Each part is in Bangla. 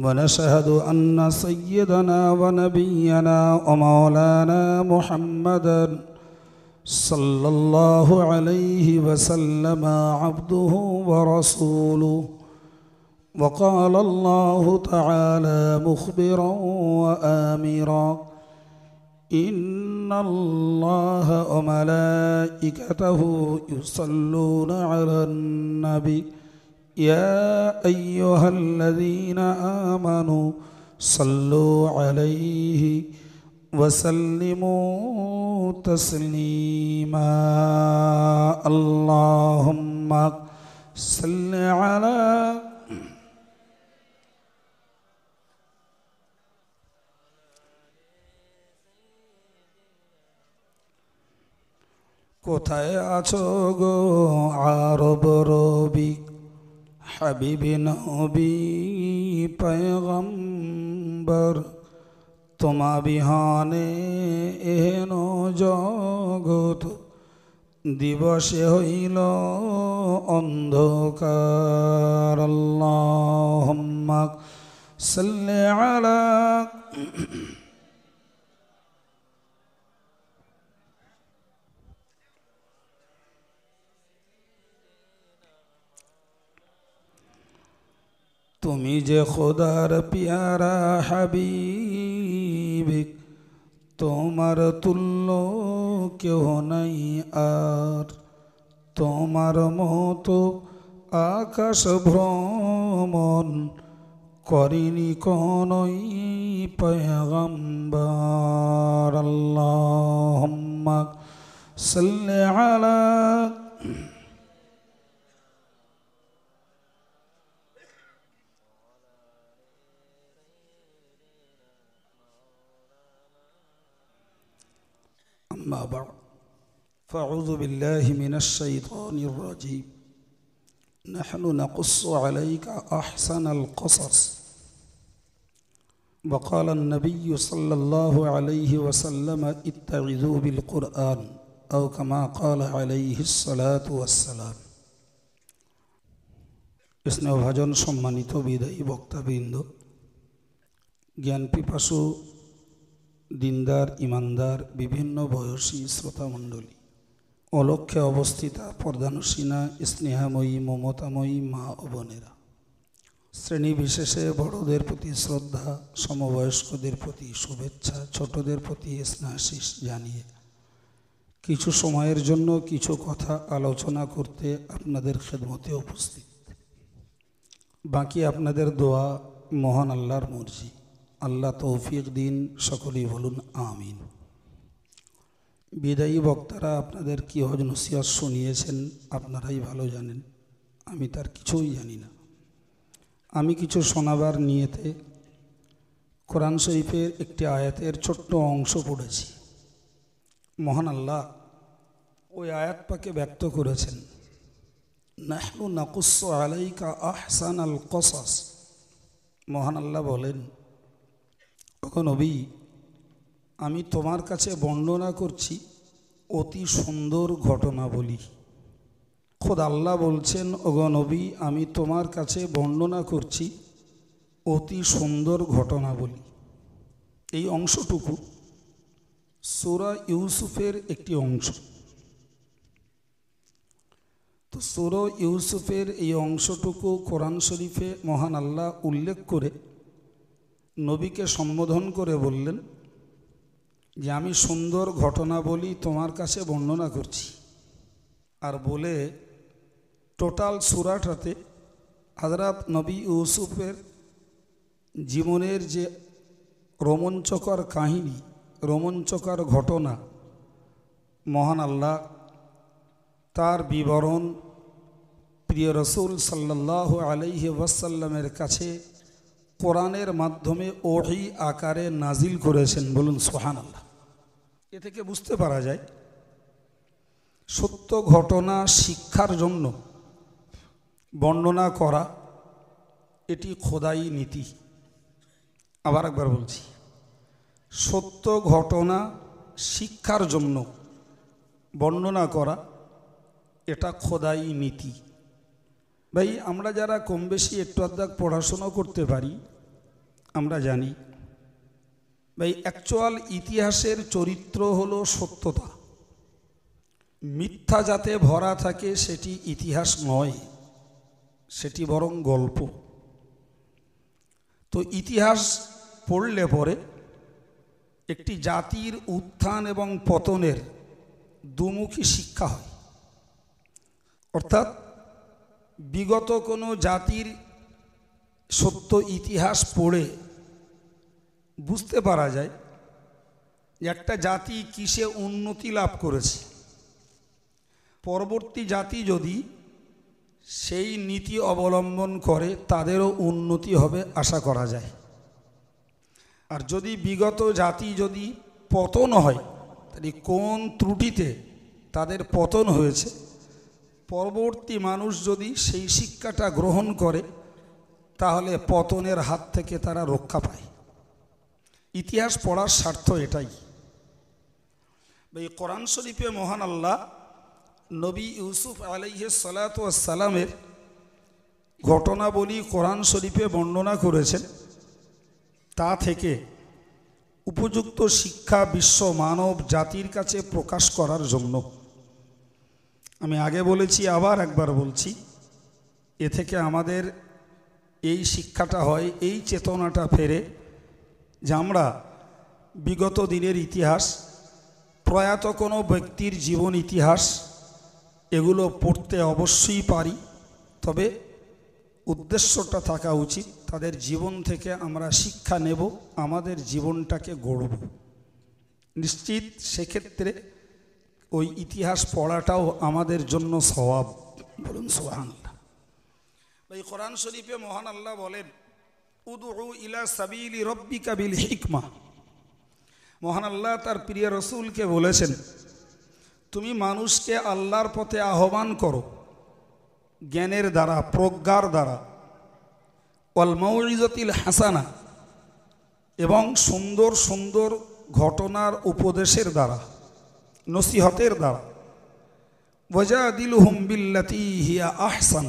ونشهد أن سيدنا ونبينا ومولانا محمدا صلى الله عليه وسلم عبده ورسوله وقال الله تعالى مخبرا وآمرا إن الله وملائكته يصلون على النبي يا أيها الذين آمنوا صلوا عليه وسلموا تسليما اللهم صل على কোথায় আছো গো আরব حبیب نبی پیغمبر তোমা বিহানে এহেন জগত দিবসে হইল অন্ধকার আল্লাহ সাল্লে আলা তুমি যে খোদার পিয়ারা হাবিব তোমার তুল্য কেহ নাই আর তোমার মতো আকাশ ভ্রমণ করিনি কনই পয়গম্বার আল্লাহ সাল্লে আলা أما بعد فأعوذ بالله من الشيطان الرجيم نحن نقص عليك أحسن القصص وقال النبي صلى الله عليه وسلم اتعذوا بالقرآن أو كما قال عليه الصلاة والسلام স্নেহভাজন সম্মানিত বিদায়ী جان پی পিপাসু দিনদার ইমানদার বিভিন্ন বয়সী শ্রোতামণ্ডলী অলক্ষে অবস্থিতা প্রধানসীনা স্নেহাময়ী মমতাময়ী মা ও বোনেরা শ্রেণী বিশেষে বড়দের প্রতি শ্রদ্ধা সমবয়স্কদের প্রতি শুভেচ্ছা ছোটদের প্রতি স্নেহাশিস জানিয়ে কিছু সময়ের জন্য কিছু কথা আলোচনা করতে আপনাদের খেদমতে উপস্থিত বাকি আপনাদের দোয়া মহান আল্লাহর মর্জি আল্লাহ তৌফিক দিন সকলেই বলুন আমিন বিদায়ী বক্তারা আপনাদের কি হজ নসিহত শুনিয়েছেন আপনারাই ভালো জানেন আমি তার কিছুই জানি না আমি কিছু শোনাবার নিয়েতে কোরআন শরীফের একটি আয়াতের ছোট্ট অংশ পড়েছি মহান আল্লাহ ওই আয়াত পাকে ব্যক্ত করেছেন নাহলু নাকুস আলাইকা আহসান আল কসাস মহান আল্লাহ বলেন তখন আমি তোমার কাছে বর্ণনা করছি অতি সুন্দর ঘটনা বলি খোদ আল্লাহ বলছেন নবী আমি তোমার কাছে বর্ণনা করছি অতি সুন্দর ঘটনা বলি এই অংশটুকু সোরা ইউসুফের একটি অংশ তো সোর ইউসুফের এই অংশটুকু কোরআন শরীফে মহান আল্লাহ উল্লেখ করে নবীকে সম্বোধন করে বললেন যে আমি সুন্দর ঘটনা বলি তোমার কাছে বর্ণনা করছি আর বলে টোটাল সুরাটাতে হাজরাত নবী ইউসুফের জীবনের যে রোমাঞ্চকর কাহিনী রোমাঞ্চকর ঘটনা মহান আল্লাহ তার বিবরণ প্রিয় রসুল সাল্লাহ আলহি ওয়াসাল্লামের কাছে কোরআনের মাধ্যমে ওহি আকারে নাজিল করেছেন বলুন সোহান আল্লাহ এ থেকে বুঝতে পারা যায় সত্য ঘটনা শিক্ষার জন্য বর্ণনা করা এটি খোদাই নীতি আবার একবার বলছি সত্য ঘটনা শিক্ষার জন্য বর্ণনা করা এটা খোদাই নীতি ভাই আমরা যারা কম বেশি একটু আধ পড়াশুনো করতে পারি আমরা জানি ভাই অ্যাকচুয়াল ইতিহাসের চরিত্র হলো সত্যতা মিথ্যা যাতে ভরা থাকে সেটি ইতিহাস নয় সেটি বরং গল্প তো ইতিহাস পড়লে পরে একটি জাতির উত্থান এবং পতনের দুমুখী শিক্ষা হয় অর্থাৎ বিগত কোনো জাতির সত্য ইতিহাস পড়ে বুঝতে পারা যায় যে একটা জাতি কিসে উন্নতি লাভ করেছে পরবর্তী জাতি যদি সেই নীতি অবলম্বন করে তাদেরও উন্নতি হবে আশা করা যায় আর যদি বিগত জাতি যদি পতন হয় তাহলে কোন ত্রুটিতে তাদের পতন হয়েছে পরবর্তী মানুষ যদি সেই শিক্ষাটা গ্রহণ করে তাহলে পতনের হাত থেকে তারা রক্ষা পায় ইতিহাস পড়ার স্বার্থ এটাই এই কোরআন শরীফে মহান আল্লাহ নবী ইউসুফ আলহ সালাতামের ঘটনাবলী কোরআন শরীফে বর্ণনা করেছেন তা থেকে উপযুক্ত শিক্ষা বিশ্ব মানব জাতির কাছে প্রকাশ করার জন্য আমি আগে বলেছি আবার একবার বলছি এ থেকে আমাদের এই শিক্ষাটা হয় এই চেতনাটা ফেরে যে আমরা বিগত দিনের ইতিহাস প্রয়াত কোনো ব্যক্তির জীবন ইতিহাস এগুলো পড়তে অবশ্যই পারি তবে উদ্দেশ্যটা থাকা উচিত তাদের জীবন থেকে আমরা শিক্ষা নেব আমাদের জীবনটাকে গড়ব নিশ্চিত সেক্ষেত্রে ওই ইতিহাস পড়াটাও আমাদের জন্য স্বভাব বলুন সোহান তাই কোরআন শরীফে মহান আল্লাহ বলেন উদু ইলা সাবিলি রব্বি কাবিল হিকমা মহান আল্লাহ তার প্রিয় রসুলকে বলেছেন তুমি মানুষকে আল্লাহর পথে আহ্বান করো জ্ঞানের দ্বারা প্রজ্ঞার দ্বারা অলমৌজতিল হাসানা এবং সুন্দর সুন্দর ঘটনার উপদেশের দ্বারা নসিহতের দ্বারা বজা হুম হুম্বিল্লাতি হিয়া আহসান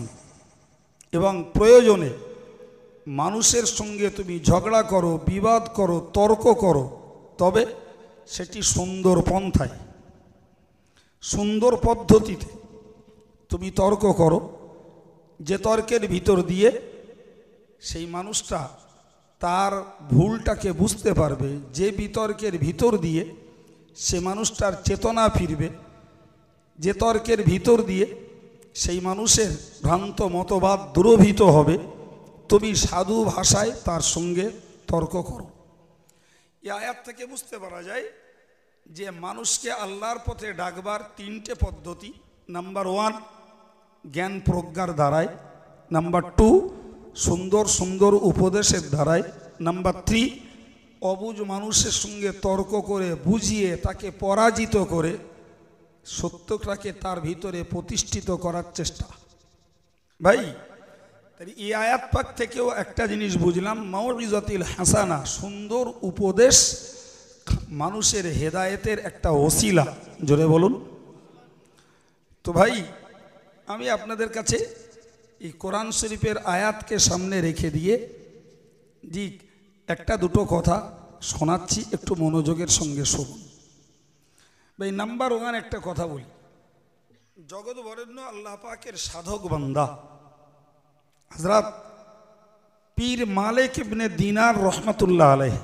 এবং প্রয়োজনে মানুষের সঙ্গে তুমি ঝগড়া করো বিবাদ করো তর্ক করো তবে সেটি সুন্দর পন্থায় সুন্দর পদ্ধতিতে তুমি তর্ক করো যে তর্কের ভিতর দিয়ে সেই মানুষটা তার ভুলটাকে বুঝতে পারবে যে বিতর্কের ভিতর দিয়ে সে মানুষটার চেতনা ফিরবে যে তর্কের ভিতর দিয়ে সেই মানুষের ভ্রান্ত মতবাদ দুরভিত হবে তুমি সাধু ভাষায় তার সঙ্গে তর্ক করো এ আয়াত থেকে বুঝতে পারা যায় যে মানুষকে আল্লাহর পথে ডাকবার তিনটে পদ্ধতি নাম্বার ওয়ান জ্ঞান প্রজ্ঞার দ্বারায় নাম্বার টু সুন্দর সুন্দর উপদেশের দ্বারায় নাম্বার থ্রি অবুজ মানুষের সঙ্গে তর্ক করে বুঝিয়ে তাকে পরাজিত করে সত্যটাকে তার ভিতরে প্রতিষ্ঠিত করার চেষ্টা ভাই তাহলে এই আয়াত পাক থেকেও একটা জিনিস বুঝলাম মাউরিজাতিল হাসানা সুন্দর উপদেশ মানুষের হেদায়েতের একটা ওসিলা জোরে বলুন তো ভাই আমি আপনাদের কাছে এই কোরআন শরীফের আয়াতকে সামনে রেখে দিয়ে জি একটা দুটো কথা শোনাচ্ছি একটু মনোযোগের সঙ্গে শুনুন ভাই নাম্বার ওয়ান একটা কথা বলি জগৎ বরেণ্য আল্লাহ পাকের সাধক বান্দা হাজরাত পীর মালিক ইবনে দিনার রহমতুল্লাহ আলহ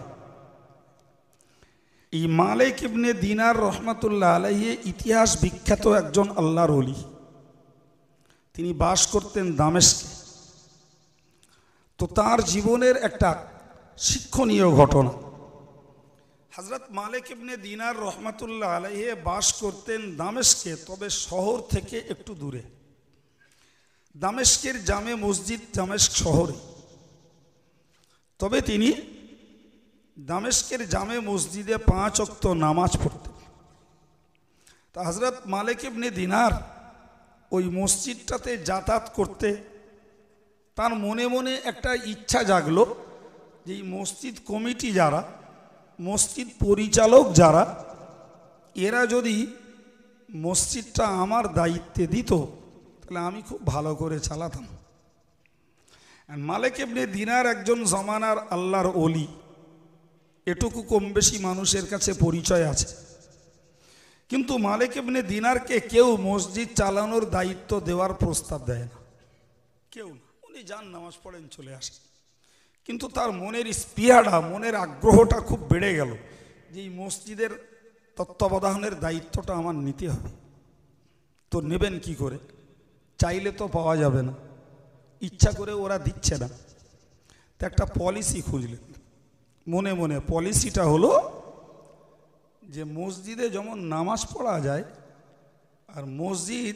এই মালিক ইবনে দিনার রহমতুল্লাহ আলহে ইতিহাস বিখ্যাত একজন আল্লাহর অলি তিনি বাস করতেন দামেশকে তো তার জীবনের একটা শিক্ষণীয় ঘটনা হজরত মালিক ইবনে দিনার রহমাতুল্লাহ আলাইহে বাস করতেন দামেশকে তবে শহর থেকে একটু দূরে দামেশকের জামে মসজিদ দামেশ শহরে তবে তিনি দামেশকের জামে মসজিদে পাঁচ অক্ত নামাজ পড়তেন তা হজরত মালিক ইবনে দিনার ওই মসজিদটাতে যাতায়াত করতে তার মনে মনে একটা ইচ্ছা জাগলো যে এই মসজিদ কমিটি যারা মসজিদ পরিচালক যারা এরা যদি মসজিদটা আমার দায়িত্বে দিত তাহলে আমি খুব ভালো করে চালাতাম মালেক এমনি দিনার একজন জমানার আল্লাহর অলি এটুকু কম বেশি মানুষের কাছে পরিচয় আছে কিন্তু মালেক এমনি দিনারকে কেউ মসজিদ চালানোর দায়িত্ব দেওয়ার প্রস্তাব দেয় না কেউ না উনি যান নামাজ পড়েন চলে আসেন কিন্তু তার মনের স্পিয়াটা মনের আগ্রহটা খুব বেড়ে গেল যে এই মসজিদের তত্ত্বাবধানের দায়িত্বটা আমার নিতে হবে তো নেবেন কি করে চাইলে তো পাওয়া যাবে না ইচ্ছা করে ওরা দিচ্ছে না তো একটা পলিসি খুঁজলেন মনে মনে পলিসিটা হলো যে মসজিদে যেমন নামাজ পড়া যায় আর মসজিদ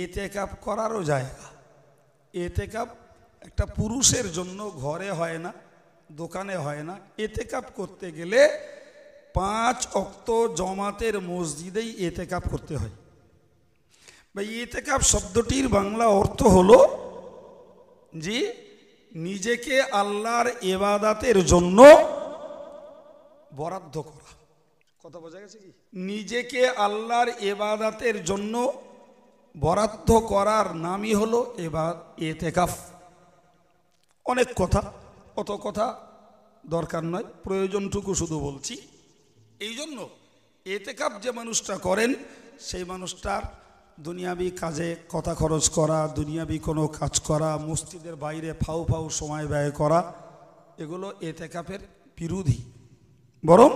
এতে কাপ করারও জায়গা এতে কাপ একটা পুরুষের জন্য ঘরে হয় না দোকানে হয় না এতে কাপ করতে গেলে পাঁচ অক্ত জমাতের মসজিদেই এতেকাপ করতে হয় বা এতেকাপ শব্দটির বাংলা অর্থ হলো যে নিজেকে আল্লাহর এবাদাতের জন্য বরাদ্দ করা কথা বোঝা গেছে কি নিজেকে আল্লাহর এবাদাতের জন্য বরাদ্দ করার নামই হলো এবার এতেকাফ অনেক কথা অত কথা দরকার নয় প্রয়োজনটুকু শুধু বলছি এই জন্য এতেকাপ যে মানুষটা করেন সেই মানুষটার দুনিয়াবি কাজে কথা খরচ করা দুনিয়াবি কোনো কাজ করা মসজিদের বাইরে ফাউ ফাউ সময় ব্যয় করা এগুলো কাপের বিরোধী বরং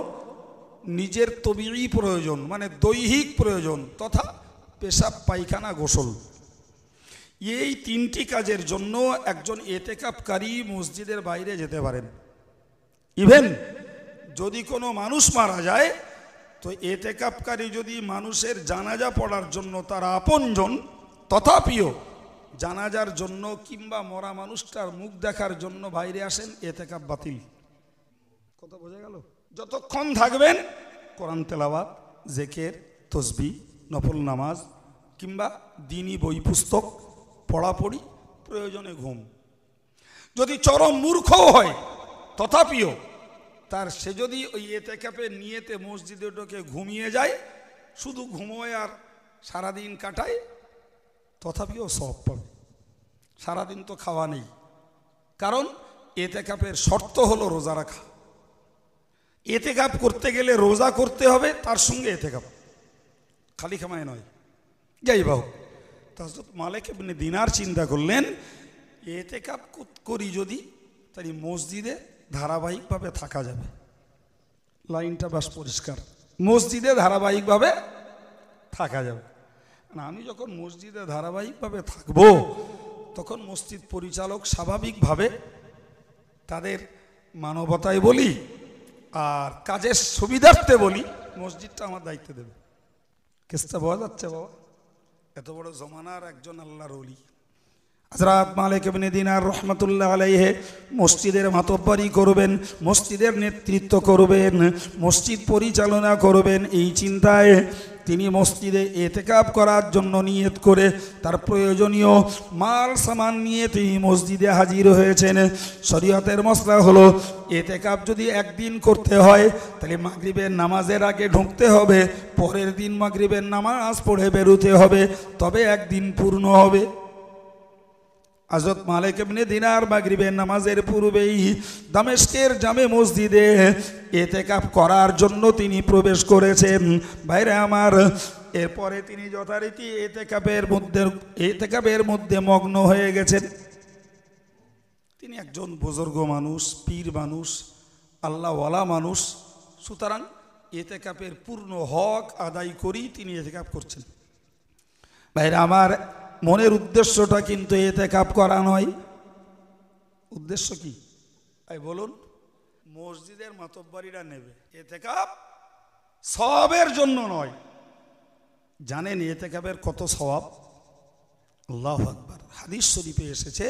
নিজের তবিরই প্রয়োজন মানে দৈহিক প্রয়োজন তথা পেশাব পায়খানা গোসল এই তিনটি কাজের জন্য একজন এতেকাপকারী মসজিদের বাইরে যেতে পারেন ইভেন যদি কোনো মানুষ মারা যায় তো এতেকাপকারী যদি মানুষের জানাজা পড়ার জন্য তার আপনজন তথাপিও জানাজার জন্য কিংবা মরা মানুষটার মুখ দেখার জন্য বাইরে আসেন এতেকাপ বাতিল কথা বোঝা গেল যতক্ষণ থাকবেন কোরআন তেলাবাদ জেকের তসবি নফল নামাজ কিংবা দিনী বই পুস্তক পড়াপড়ি প্রয়োজনে ঘুম যদি চরম মূর্খও হয় তথাপিও তার সে যদি ওই এতে ক্যাপে নিয়েতে মসজিদে ঢোকে ঘুমিয়ে যায় শুধু ঘুমোয় আর সারাদিন কাটায় তথাপিও সব পাবে সারাদিন তো খাওয়া নেই কারণ এতে ক্যাপের শর্ত হলো রোজা রাখা এতে কাপ করতে গেলে রোজা করতে হবে তার সঙ্গে এতে কাপ খালি খামায় নয় যাই বাহু তো হজরত মালিক আপনি দিনার চিন্তা করলেন এতে কাপ করি যদি তাই মসজিদে ধারাবাহিকভাবে থাকা যাবে লাইনটা বেশ পরিষ্কার মসজিদে ধারাবাহিকভাবে থাকা যাবে মানে আমি যখন মসজিদে ধারাবাহিকভাবে থাকব তখন মসজিদ পরিচালক স্বাভাবিকভাবে তাদের মানবতায় বলি আর কাজের সুবিধার্থে বলি মসজিদটা আমার দায়িত্ব দেবে কেসটা বোঝা যাচ্ছে বাবা এত বড় জমানার একজন আল্লাহর অলি হজরাত মালিক ইবনে দিনার রহমতুল্লাহ আলাইহে মসজিদের মাতব্বারি করবেন মসজিদের নেতৃত্ব করবেন মসজিদ পরিচালনা করবেন এই চিন্তায় তিনি মসজিদে এতেকাপ করার জন্য নিয়ত করে তার প্রয়োজনীয় মাল সামান নিয়ে তিনি মসজিদে হাজির হয়েছেন শরীয়তের মশলা হলো এতেকাপ যদি একদিন করতে হয় তাহলে মাগরিবের নামাজের আগে ঢুকতে হবে পরের দিন মাগরিবের নামাজ পড়ে বেরোতে হবে তবে একদিন পূর্ণ হবে আজরত মালিক ইবনে দিনার মাগরিবের নামাজের পূর্বেই দামেস্কের জামে মসজিদে কাপ করার জন্য তিনি প্রবেশ করেছেন বাইরে আমার এরপরে তিনি যথারীতি কাপের মধ্যে কাপের মধ্যে মগ্ন হয়ে গেছেন তিনি একজন বুজুর্গ মানুষ পীর মানুষ আল্লাহওয়ালা মানুষ সুতরাং কাপের পূর্ণ হক আদায় করেই তিনি কাপ করছেন বাইরে আমার মনের উদ্দেশ্যটা কিন্তু এতে কাপ করা নয় উদ্দেশ্য কি তাই বলুন মসজিদের মাতব্বারিরা নেবে এতে কাপ সবের জন্য নয় জানেন এতে কাপের কত স্বভাব আল্লাহ আকবর হাদিস শরীফে এসেছে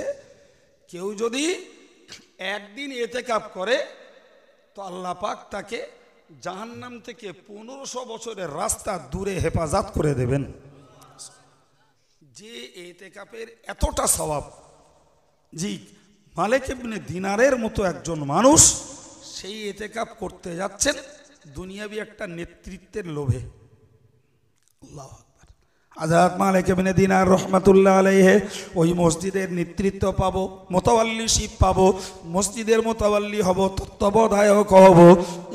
কেউ যদি একদিন এতে কাপ করে তো আল্লাহ পাক তাকে জাহান্নাম থেকে পনেরোশো বছরের রাস্তা দূরে হেফাজত করে দেবেন যে এতে কাপের এতটা স্বভাব জি মালেক এমনি দিনারের মতো একজন মানুষ সেই এতে কাপ করতে যাচ্ছেন দুনিয়াবি একটা নেতৃত্বের লোভে আজাদ মালেক এমনি দিনার রহমাতুল্লাহ আলহে ওই মসজিদের নেতৃত্ব পাব মোতাবাল্লি শিব পাব মসজিদের মোতাবাল্লি হব তত্ত্বাবধায়ক হব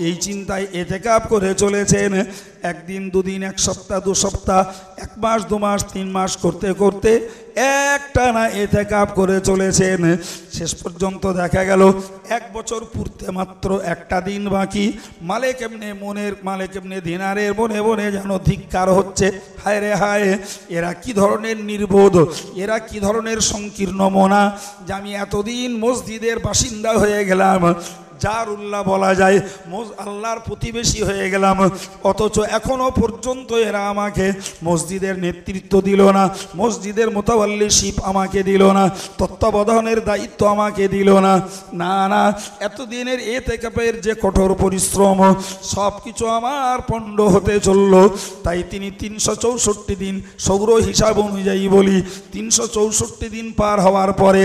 এই চিন্তায় কাপ করে চলেছেন একদিন দুদিন এক সপ্তাহ দু সপ্তাহ এক মাস দু মাস তিন মাস করতে করতে একটা না এতে কাপ করে চলেছেন শেষ পর্যন্ত দেখা গেল এক বছর পূর্তে মাত্র একটা দিন বাকি মালে কেমনে মনের মালে কেমনে দিনারের মনে মনে যেন ধিক্কার হচ্ছে হায় রে হায় এরা কি ধরনের নির্বোধ এরা কি ধরনের সংকীর্ণ মনা যে আমি এতদিন মসজিদের বাসিন্দা হয়ে গেলাম জারুল্লাহ বলা যায় আল্লাহর প্রতিবেশী হয়ে গেলাম অথচ এখনও পর্যন্ত এরা আমাকে মসজিদের নেতৃত্ব দিল না মসজিদের মোতাবাল্লি শিপ আমাকে দিল না তত্ত্বাবধানের দায়িত্ব আমাকে দিল না না না এতদিনের এ তেকাপের যে কঠোর পরিশ্রম সব কিছু আমার পণ্ড হতে চলল তাই তিনি তিনশো চৌষট্টি দিন সৌর হিসাব অনুযায়ী বলি তিনশো চৌষট্টি দিন পার হওয়ার পরে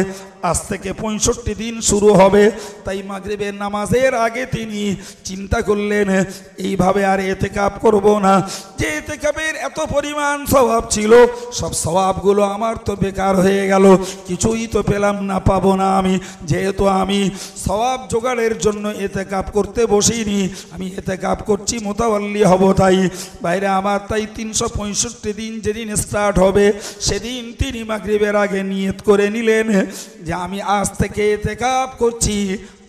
আজ থেকে পঁয়ষট্টি দিন শুরু হবে তাই মাগরিবের নামাজের আগে তিনি চিন্তা করলেন এইভাবে আর এতে কাপ করব না যে এতে কাপের এত পরিমাণ স্বভাব ছিল সব স্বভাবগুলো আমার তো বেকার হয়ে গেল কিছুই তো পেলাম না পাবো না আমি যেহেতু আমি স্বভাব জোগাড়ের জন্য এতে কাপ করতে বসিনি আমি এতে কাপ করছি মোতাবাল্লি হব তাই বাইরে আমার তাই তিনশো দিন যেদিন স্টার্ট হবে সেদিন তিনি মাগরিবের আগে নিয়ত করে নিলেন যে আমি আজ থেকে এতে করছি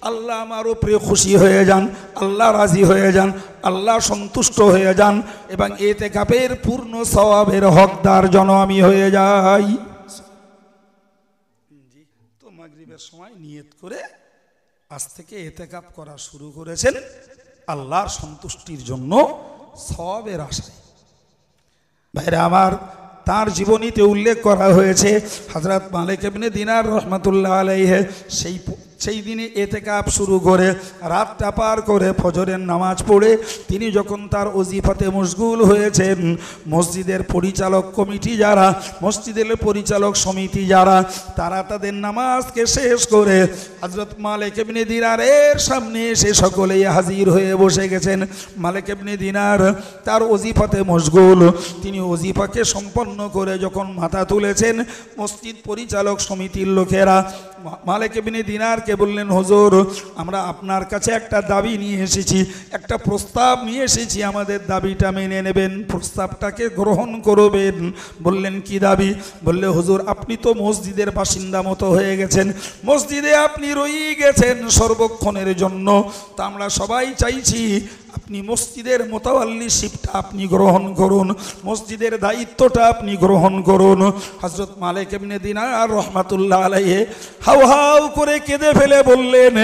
আল্লাহ আমার উপরে খুশি হয়ে যান আল্লাহ রাজি হয়ে যান আল্লাহ সন্তুষ্ট হয়ে যান এবং এতে কাপের পূর্ণ স্বভাবের হকদার জন আমি হয়ে যাই তো মাগরীবের সময় নিয়ত করে আজ থেকে এতে করা শুরু করেছেন আল্লাহর সন্তুষ্টির জন্য সবের আশায় বাইরে আমার তার জীবনীতে উল্লেখ করা হয়েছে হজরত মালিক এমনি দিনার রহমতুল্লাহ আলাইহে সেই সেই দিনে এতে কাপ শুরু করে রাতটা পার করে ফজরের নামাজ পড়ে তিনি যখন তার অজিফাতে মশগুল হয়েছেন মসজিদের পরিচালক কমিটি যারা মসজিদের পরিচালক সমিতি যারা তারা তাদের নামাজকে শেষ করে হজরত মালিক এমনি দিনারের সামনে এসে সকলেই হাজির হয়ে বসে গেছেন মালিক এমনি দিনার তার অজিফাতে মশগুল তিনি অজিফাকে সম্পন্ন করে যখন মাথা তুলেছেন মসজিদ পরিচালক সমিতির লোকেরা মালিক এমনি দিনারকে ডেকে বললেন হজর আমরা আপনার কাছে একটা দাবি নিয়ে এসেছি একটা প্রস্তাব নিয়ে এসেছি আমাদের দাবিটা মেনে নেবেন প্রস্তাবটাকে গ্রহণ করবেন বললেন কি দাবি বললে হজুর আপনি তো মসজিদের বাসিন্দা মতো হয়ে গেছেন মসজিদে আপনি রয়ে গেছেন সর্বক্ষণের জন্য তা আমরা সবাই চাইছি আপনি মসজিদের মোতাবাল্লি মোতাবাল্লিশিপটা আপনি গ্রহণ করুন মসজিদের দায়িত্বটা আপনি গ্রহণ করুন হজরত মালিক এমনি আর রহমাতুল্লাহ আলাইহে হাউ হাউ করে কেঁদে ফেলে বললেন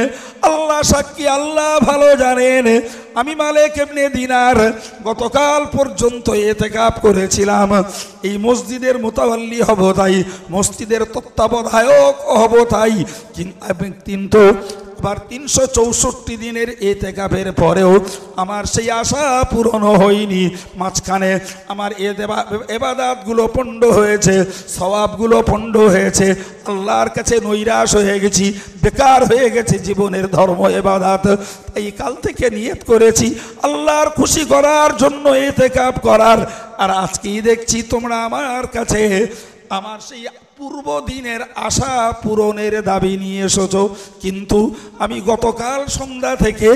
আল্লাহ সাক্ষী আল্লাহ ভালো জানেন আমি মালে কেমনে দিনার গতকাল পর্যন্ত এতেকাপ করেছিলাম এই মসজিদের মোতাবাল্লি হব তাই মসজিদের তত্ত্বাবধায়ক হব তাই কিন্তু রোববার তিনশো চৌষট্টি দিনের তেকাপের পরেও আমার সেই আশা পূরণ হয়নি মাঝখানে আমার এ দেবা এবাদাতগুলো পণ্ড হয়েছে স্বভাবগুলো পণ্ড হয়েছে আল্লাহর কাছে নৈরাশ হয়ে গেছি বেকার হয়ে গেছে জীবনের ধর্ম এবাদাত এই কাল থেকে নিয়ত করেছি আল্লাহর খুশি করার জন্য এ তেকাপ করার আর আজকেই দেখছি তোমরা আমার কাছে আমার সেই পূর্বদিনের আশা পূরণের দাবি নিয়ে এসেছ কিন্তু আমি গতকাল সন্ধ্যা থেকে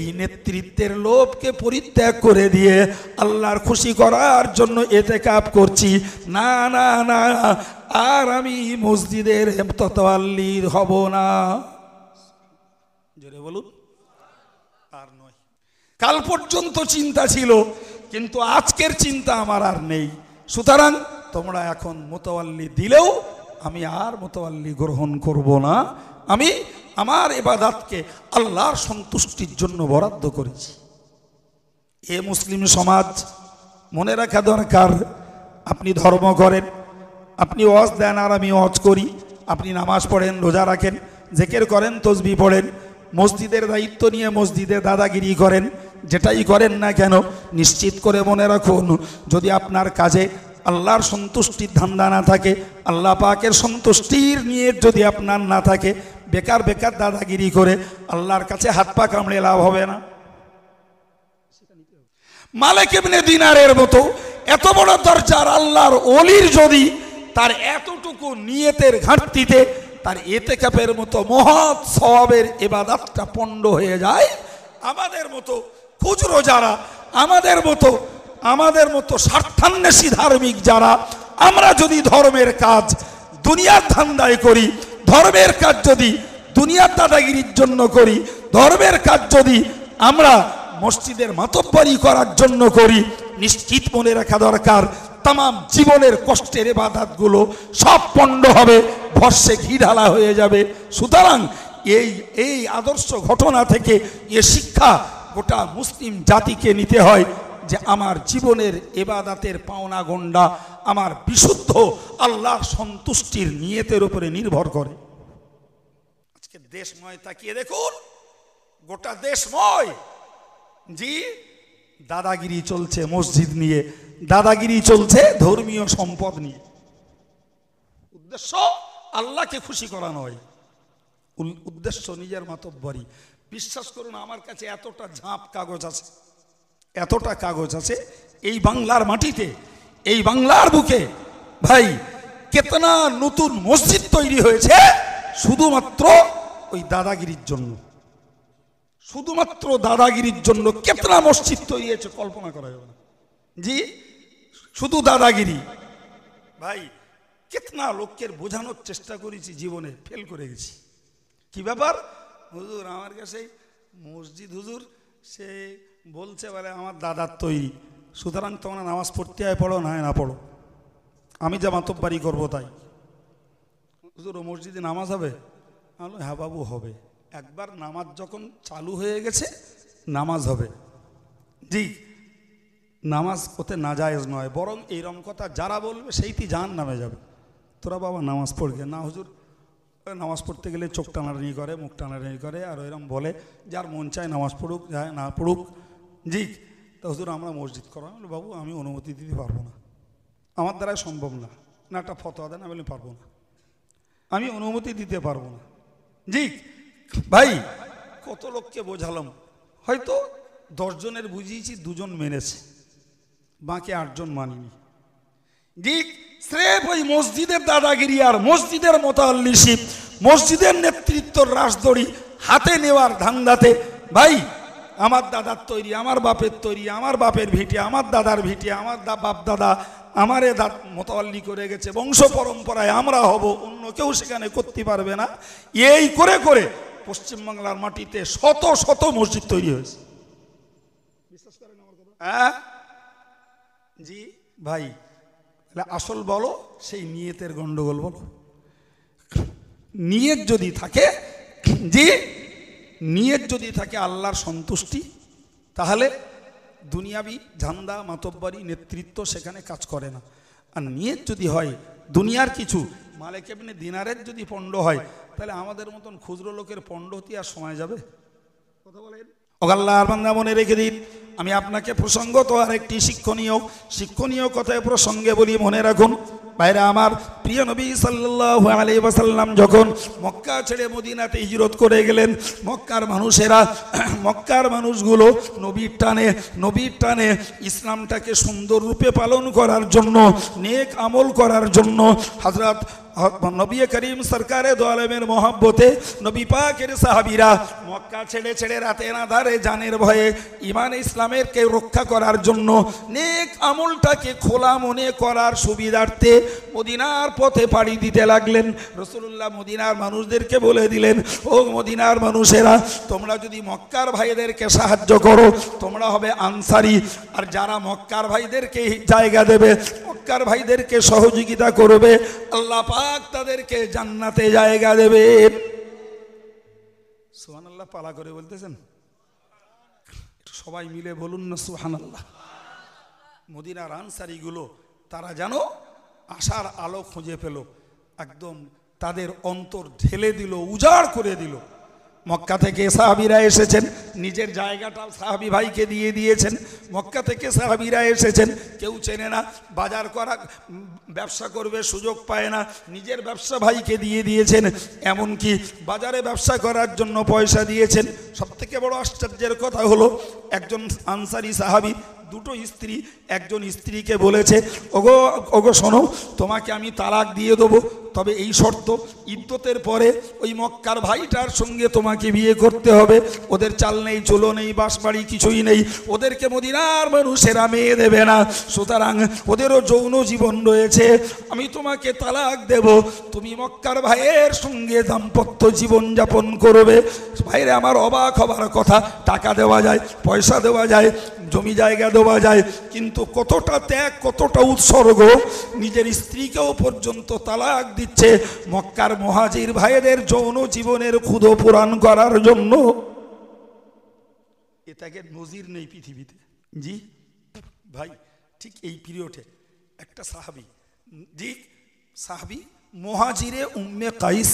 এই নেতৃত্বের লোভকে পরিত্যাগ করে দিয়ে আল্লাহর খুশি করার জন্য এতে কাপ করছি না না না আর আমি মসজিদের ততয়াল্লির হব না বলুন আর নয় কাল পর্যন্ত চিন্তা ছিল কিন্তু আজকের চিন্তা আমার আর নেই সুতরাং তোমরা এখন মোতাবাল্লি দিলেও আমি আর মোতাবাল্লি গ্রহণ করব না আমি আমার এবাদাতকে আল্লাহর সন্তুষ্টির জন্য বরাদ্দ করেছি এ মুসলিম সমাজ মনে রাখা দরকার আপনি ধর্ম করেন আপনি ওয়াজ দেন আর আমি ওয়াজ করি আপনি নামাজ পড়েন রোজা রাখেন জেকের করেন তসবি পড়েন মসজিদের দায়িত্ব নিয়ে মসজিদে দাদাগিরি করেন যেটাই করেন না কেন নিশ্চিত করে মনে রাখুন যদি আপনার কাজে আল্লাহর সন্তুষ্টির ধান্দা না থাকে আল্লাহ পাকের সন্তুষ্টির নিয়ে যদি আপনার না থাকে বেকার বেকার দাদাগিরি করে আল্লাহর কাছে হাত পা কামড়ে লাভ হবে না মালেক এমনি দিনারের মতো এত বড় দরজার আল্লাহর অলির যদি তার এতটুকু নিয়তের ঘাটতিতে তার এতে ক্যাপের মতো মহৎ স্বভাবের এবাদাতটা পণ্ড হয়ে যায় আমাদের মতো খুচরো যারা আমাদের মতো আমাদের মতো স্বার্থান্বেষী ধার্মিক যারা আমরা যদি ধর্মের কাজ দুনিয়ার ধান্দায় করি ধর্মের কাজ যদি দুনিয়ার দাদাগিরির জন্য করি ধর্মের কাজ যদি আমরা মসজিদের মাতব্বারি করার জন্য করি নিশ্চিত মনে রাখা দরকার তাম জীবনের কষ্টের এবাদাতগুলো সব পণ্ড হবে ভর্ষে ঘি ঢালা হয়ে যাবে সুতরাং এই এই আদর্শ ঘটনা থেকে এ শিক্ষা গোটা মুসলিম জাতিকে নিতে হয় যে আমার জীবনের এবাদাতের পাওনা গণ্ডা আমার বিশুদ্ধ আল্লাহ সন্তুষ্টির নিয়তের উপরে নির্ভর করে আজকে দেশময় তাকিয়ে দেখুন গোটা দেশময় জি দাদাগিরি চলছে মসজিদ নিয়ে দাদাগিরি চলছে ধর্মীয় সম্পদ নিয়ে উদ্দেশ্য আল্লাহকে খুশি করা নয় উদ্দেশ্য নিজের মাতব্বরী বিশ্বাস করুন আমার কাছে এতটা ঝাঁপ কাগজ আছে এতটা কাগজ আছে এই বাংলার মাটিতে এই বাংলার বুকে ভাই কেতনা নতুন মসজিদ তৈরি হয়েছে শুধুমাত্র ওই দাদাগিরির জন্য শুধুমাত্র দাদাগিরির জন্য কেতনা মসজিদ তৈরি হয়েছে কল্পনা করা যাবে না জি শুধু দাদাগিরি ভাই কেতনা লোককে বোঝানোর চেষ্টা করেছি জীবনে ফেল করে গেছি কি ব্যাপার হুজুর আমার কাছে মসজিদ হুজুর সে বলছে বলে আমার দাদার তৈরি সুতরাং তোমরা নামাজ পড়তে হয় পড়ো না না পড়ো আমি যা মাতব্বারি করবো তাই হুজুর ও মসজিদে নামাজ হবে আমি হ্যাঁ বাবু হবে একবার নামাজ যখন চালু হয়ে গেছে নামাজ হবে জি নামাজ ওতে না যায়জ নয় বরং এইরম কথা যারা বলবে সেইটি জাহান নামে যাবে তোরা বাবা নামাজ পড়বে না হুজুর নামাজ পড়তে গেলে চোখ টানাটানি করে মুখ টানাটানি করে আর এরম বলে যার মন চায় নামাজ পড়ুক যায় না পড়ুক জি তা হুজুর আমরা মসজিদ করা বাবু আমি অনুমতি দিতে পারবো না আমার দ্বারা সম্ভব না না একটা ফতোয়া দেন আমি পারবো না আমি অনুমতি দিতে পারবো না জি ভাই কত লোককে বোঝালাম হয়তো দশজনের বুঝিয়েছি দুজন মেনেছে বাকি আটজন মানিনি জি স্রেফ ওই মসজিদের দাদাগিরি আর মসজিদের মোতাল্লিশি মসজিদের নেতৃত্বর দড়ি হাতে নেওয়ার ধান্দাতে ভাই আমার দাদার তৈরি আমার বাপের তৈরি আমার বাপের ভিটে আমার দাদার ভিটে আমার বাপ দাদা আমারে দাঁত মোতাল্লি করে গেছে বংশ পরম্পরায় আমরা হব অন্য কেউ সেখানে করতে পারবে না এই করে করে পশ্চিমবাংলার মাটিতে শত শত মসজিদ তৈরি হয়েছে বিশ্বাস করেন আমার কথা হ্যাঁ জি ভাই তাহলে আসল বলো সেই নিয়তের গণ্ডগোল বলো নিয়ত যদি থাকে যে নিয়ত যদি থাকে আল্লাহর সন্তুষ্টি তাহলে দুনিয়াবি ঝান্দা মাতব্বরী নেতৃত্ব সেখানে কাজ করে না আর নিয়ত যদি হয় দুনিয়ার কিছু মালে এমনি দিনারের যদি পণ্ড হয় তাহলে আমাদের মতন ক্ষুদ্র লোকের পণ্ড হতে আর সময় যাবে কথা বলেন অগাল্লার বান্দা মনে রেখে দিন আমি আপনাকে প্রসঙ্গত আর একটি শিক্ষণীয় শিক্ষণীয় কথায় প্রসঙ্গে বলি মনে রাখুন বাইরে আমার প্রিয় নবী সাল্লাহ আলী ওয়াসাল্লাম যখন মক্কা ছেড়ে মদিনাতে হিজরত করে গেলেন মক্কার মানুষেরা মক্কার মানুষগুলো নবীর টানে নবীর টানে ইসলামটাকে সুন্দর রূপে পালন করার জন্য নেক আমল করার জন্য হজরত নবী করিম সরকারে দোয়ালমের মহাব্বতে নবী পাকের সাহাবিরা মক্কা ছেড়ে ছেড়ে রাতে নাধারে জানের ভয়ে ইমান ইসলামেরকে রক্ষা করার জন্য নেক আমলটাকে খোলা মনে করার সুবিধার্থে মদিনার পথে পাড়ি দিতে লাগলেন রসুল্লাহ মদিনার মানুষদেরকে বলে দিলেন ও মদিনার মানুষেরা তোমরা যদি মক্কার ভাইদেরকে সাহায্য করো তোমরা হবে আনসারি আর যারা মক্কার ভাইদেরকে জায়গা দেবে মক্কার ভাইদেরকে সহযোগিতা করবে আল্লাহ পাক তাদেরকে জান্নাতে জায়গা দেবে সোহান আল্লাহ পালা করে বলতেছেন সবাই মিলে বলুন না সুহান আল্লাহ মদিনার আনসারিগুলো তারা জানো আশার আলো খুঁজে পেল একদম তাদের অন্তর ঢেলে দিল উজাড় করে দিল মক্কা থেকে সাহাবিরা এসেছেন নিজের জায়গাটাও সাহাবি ভাইকে দিয়ে দিয়েছেন মক্কা থেকে সাহাবিরা এসেছেন কেউ চেনে না বাজার করা ব্যবসা করবে সুযোগ পায় না নিজের ব্যবসা ভাইকে দিয়ে দিয়েছেন এমনকি বাজারে ব্যবসা করার জন্য পয়সা দিয়েছেন সবথেকে বড় আশ্চর্যের কথা হলো একজন আনসারি সাহাবি দুটো স্ত্রী একজন স্ত্রীকে বলেছে ওগো ওগো শোনো তোমাকে আমি তালাক দিয়ে দেবো তবে এই শর্ত ইদ্যতের পরে ওই মক্কার ভাইটার সঙ্গে তোমাকে বিয়ে করতে হবে ওদের চাল নেই চলো নেই বাড়ি কিছুই নেই ওদেরকে মদিনার মানুষেরা মেয়ে দেবে না সুতরাং ওদেরও যৌন জীবন রয়েছে আমি তোমাকে তালাক দেব তুমি মক্কার ভাইয়ের সঙ্গে দাম্পত্য জীবন যাপন করবে ভাইরে আমার অবাক হবার কথা টাকা দেওয়া যায় পয়সা দেওয়া যায় জমি জায়গা দেওয়া ডোবা যায় কিন্তু কতটা ত্যাগ কতটা উৎসর্গ নিজের স্ত্রীকেও পর্যন্ত তালাক দিচ্ছে মক্কার মহাজির ভাইদের যৌন জীবনের ক্ষুধো পূরণ করার জন্য এটাকে নজির নেই পৃথিবীতে জি ভাই ঠিক এই পিরিয়ডে একটা সাহাবি জি সাহাবি মহাজিরে উম্মে কাইস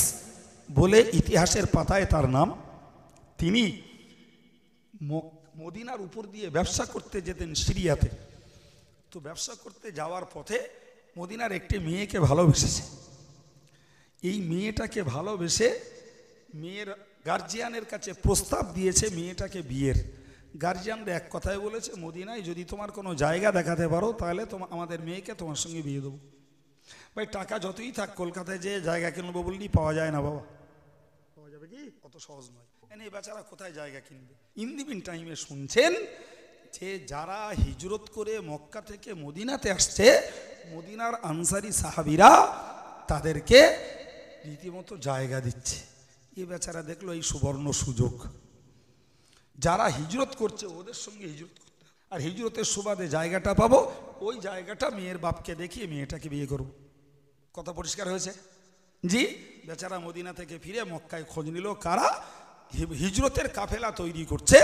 বলে ইতিহাসের পাতায় তার নাম তিনি মক মদিনার উপর দিয়ে ব্যবসা করতে যেতেন সিরিয়াতে তো ব্যবসা করতে যাওয়ার পথে মদিনার একটি মেয়েকে ভালোবেসেছে এই মেয়েটাকে ভালোবেসে মেয়ের গার্জিয়ানের কাছে প্রস্তাব দিয়েছে মেয়েটাকে বিয়ের গার্জিয়ানরা এক কথায় বলেছে মদিনায় যদি তোমার কোনো জায়গা দেখাতে পারো তাহলে তোমা আমাদের মেয়েকে তোমার সঙ্গে বিয়ে দেবো ভাই টাকা যতই থাক কলকাতায় যে জায়গা কিনবো বললেই পাওয়া যায় না বাবা পাওয়া যাবে কি কত সহজ নয় এই বেচারা কোথায় জায়গা কিনবে ইন্দিবিন টাইমে শুনছেন যে যারা হিজরত করে মক্কা থেকে মদিনাতে আসছে মদিনার আনসারি সাহাবিরা তাদেরকে রীতিমতো জায়গা দিচ্ছে এ বেচারা দেখলো এই সুবর্ণ সুযোগ যারা হিজরত করছে ওদের সঙ্গে হিজরত করতে আর হিজরতের সুবাদে জায়গাটা পাবো ওই জায়গাটা মেয়ের বাপকে দেখিয়ে মেয়েটাকে বিয়ে করব কথা পরিষ্কার হয়েছে জি বেচারা মদিনা থেকে ফিরে মক্কায় খোঁজ নিল কারা হিজরতের কাফেলা তৈরি করছে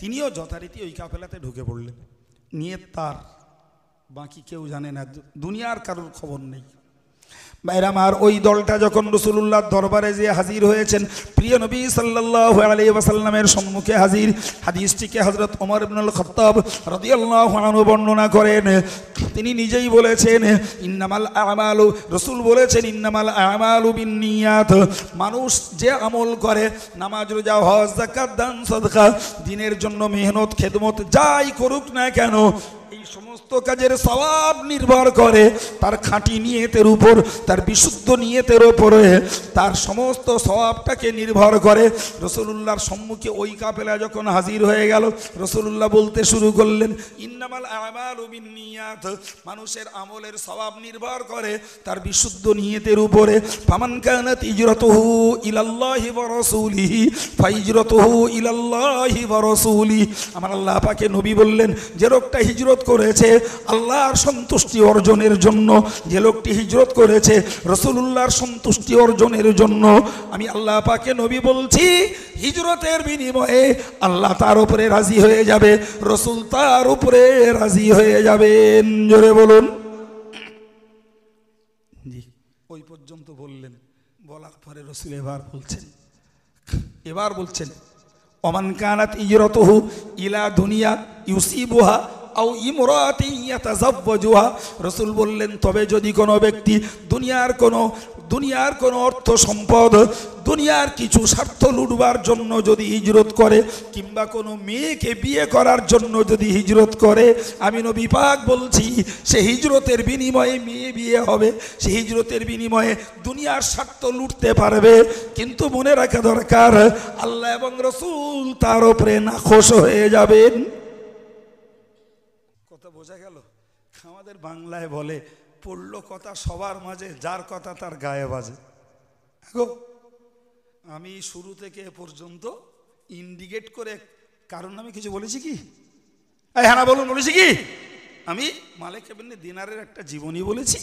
তিনিও যথারীতি ওই কাফেলাতে ঢুকে পড়লেন নিয়ে তার বাকি কেউ জানে না দুনিয়ার কারোর খবর নেই ভাইরা আমার ওই দলটা যখন রসুল্লাহ দরবারে যে হাজির হয়েছেন প্রিয় নবী সাল্লাহ আলী ওয়াসাল্লামের সম্মুখে হাজির হাদিসটিকে হজরত ওমর ইবনুল খত্তাব রদিয়াল্লাহ বর্ণনা করেন তিনি নিজেই বলেছেন ইন্নামাল আমালু রসুল বলেছেন ইন্নামাল আমালু বিনিয়াত মানুষ যে আমল করে নামাজ রোজা হজ জাকাত দান সদকা দিনের জন্য মেহনত খেদমত যাই করুক না কেন সমস্ত কাজের স্বভাব নির্ভর করে তার খাঁটি নিয়তের উপর তার বিশুদ্ধ নিয়তের ওপরে তার সমস্ত স্বভাবটাকে নির্ভর করে রসুল্লাহর সম্মুখে ওই কাপেলা যখন হাজির হয়ে গেল রসুলুল্লাহ বলতে শুরু করলেন ইন্নামাল আমার নিয়াত মানুষের আমলের স্বভাব নির্ভর করে তার বিশুদ্ধ নিয়তের উপরে ফামান কানাত ইজরতুহু ইলাল্লাহি ওয়া রাসূলিহি ফাইজরতুহু ইলাল্লাহি ওয়া আমার আল্লাহ পাকে নবী বললেন যে রোগটা হিজরত করেছে আল্লাহর সন্তুষ্টি অর্জনের জন্য যে লোকটি হিজরত করেছে রসুলুল্লাহর সন্তুষ্টি অর্জনের জন্য আমি আল্লাহ পাকে নবী বলছি হিজরতের বিনিময়ে আল্লাহ তার উপরে রাজি হয়ে যাবে রসুল তার উপরে রাজি হয়ে যাবেন জোরে বলুন ওই পর্যন্ত বললেন বলার পরে রসুল এবার বলছেন এবার বলছেন অমান কানাত ইজরত হু ইলা দুনিয়া ইউসিবুহা আও ইমরাতি ইয়াতাজাওয়াজুহা রাসূল বললেন তবে যদি কোনো ব্যক্তি দুনিয়ার কোনো দুনিয়ার কোনো অর্থ সম্পদ দুনিয়ার কিছু স্বার্থ লুটবার জন্য যদি হিজরত করে কিংবা কোনো মেয়েকে বিয়ে করার জন্য যদি হিজরত করে আমি নবী পাক বলছি সে হিজরতের বিনিময়ে মেয়ে বিয়ে হবে সে হিজরতের বিনিময়ে দুনিয়ার স্বার্থ লুটতে পারবে কিন্তু মনে রাখা দরকার আল্লাহ এবং রসুল তার ওপরে নাখোশ হয়ে যাবেন আমাদের বাংলায় বলে পড়ল কথা সবার মাঝে যার কথা তার গায়ে বাজে গো আমি শুরু থেকে এ পর্যন্ত ইন্ডিকেট করে কারণ আমি কিছু বলেছি কি হ্যাঁ বলুন বলেছি কি আমি মালিক এমনি দিনারের একটা জীবনী বলেছি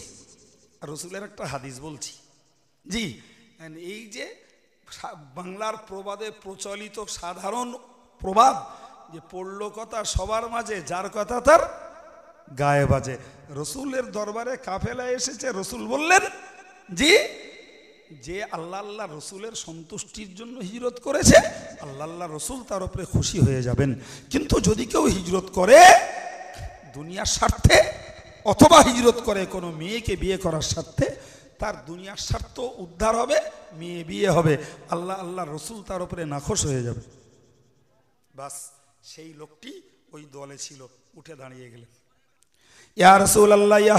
আর রসুলের একটা হাদিস বলছি জি এই যে বাংলার প্রবাদে প্রচলিত সাধারণ প্রবাদ যে পড়ল কথা সবার মাঝে যার কথা তার গায়ে বাজে রসুলের দরবারে কাফেলা এসেছে রসুল বললেন জি যে আল্লাহ আল্লাহ রসুলের সন্তুষ্টির জন্য হিজরত করেছে আল্লাহ আল্লাহ রসুল তার উপরে খুশি হয়ে যাবেন কিন্তু যদি কেউ হিজরত করে দুনিয়ার স্বার্থে অথবা হিজরত করে কোনো মেয়েকে বিয়ে করার স্বার্থে তার দুনিয়ার স্বার্থ উদ্ধার হবে মেয়ে বিয়ে হবে আল্লাহ আল্লাহ রসুল তার উপরে নাখস হয়ে যাবে বাস সেই লোকটি ওই দলে ছিল উঠে দাঁড়িয়ে গেলেন ইয়া ইয়া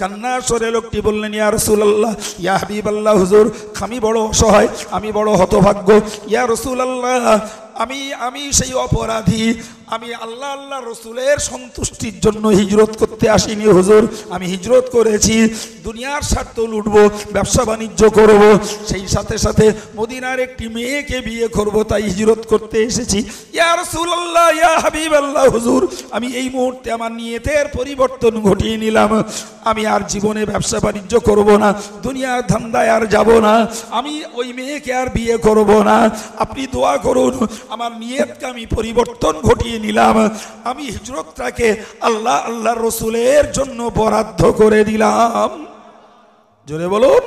কান্না আল্লাহ ইয়া আল্লাহ আমি বড় অসহায় আমি বড় হতভাগ্য ইয়া রসুল আল্লাহ আমি আমি সেই অপরাধী আমি আল্লাহ আল্লাহ রসুলের সন্তুষ্টির জন্য হিজরত করতে আসিনি হুজুর আমি হিজরত করেছি দুনিয়ার স্বার্থ লুটবো ব্যবসা বাণিজ্য করব সেই সাথে সাথে মদিনার একটি মেয়েকে বিয়ে করব তাই হিজরত করতে এসেছি ইয়া আল্লাহ ইয়া হাবিব আল্লাহ হুজুর আমি এই মুহূর্তে আমার নিয়েতের পরিবর্তন ঘটিয়ে নিলাম আমি আর জীবনে ব্যবসা বাণিজ্য করব না দুনিয়ার ধান্দায় আর যাব না আমি ওই মেয়েকে আর বিয়ে করব না আপনি দোয়া করুন আমার নিয়তকে আমি পরিবর্তন ঘটিয়ে নিলাম আমি হিজরতটাকে আল্লাহ আল্লাহ রসুলের জন্য বরাদ্দ করে দিলাম জোরে বলুন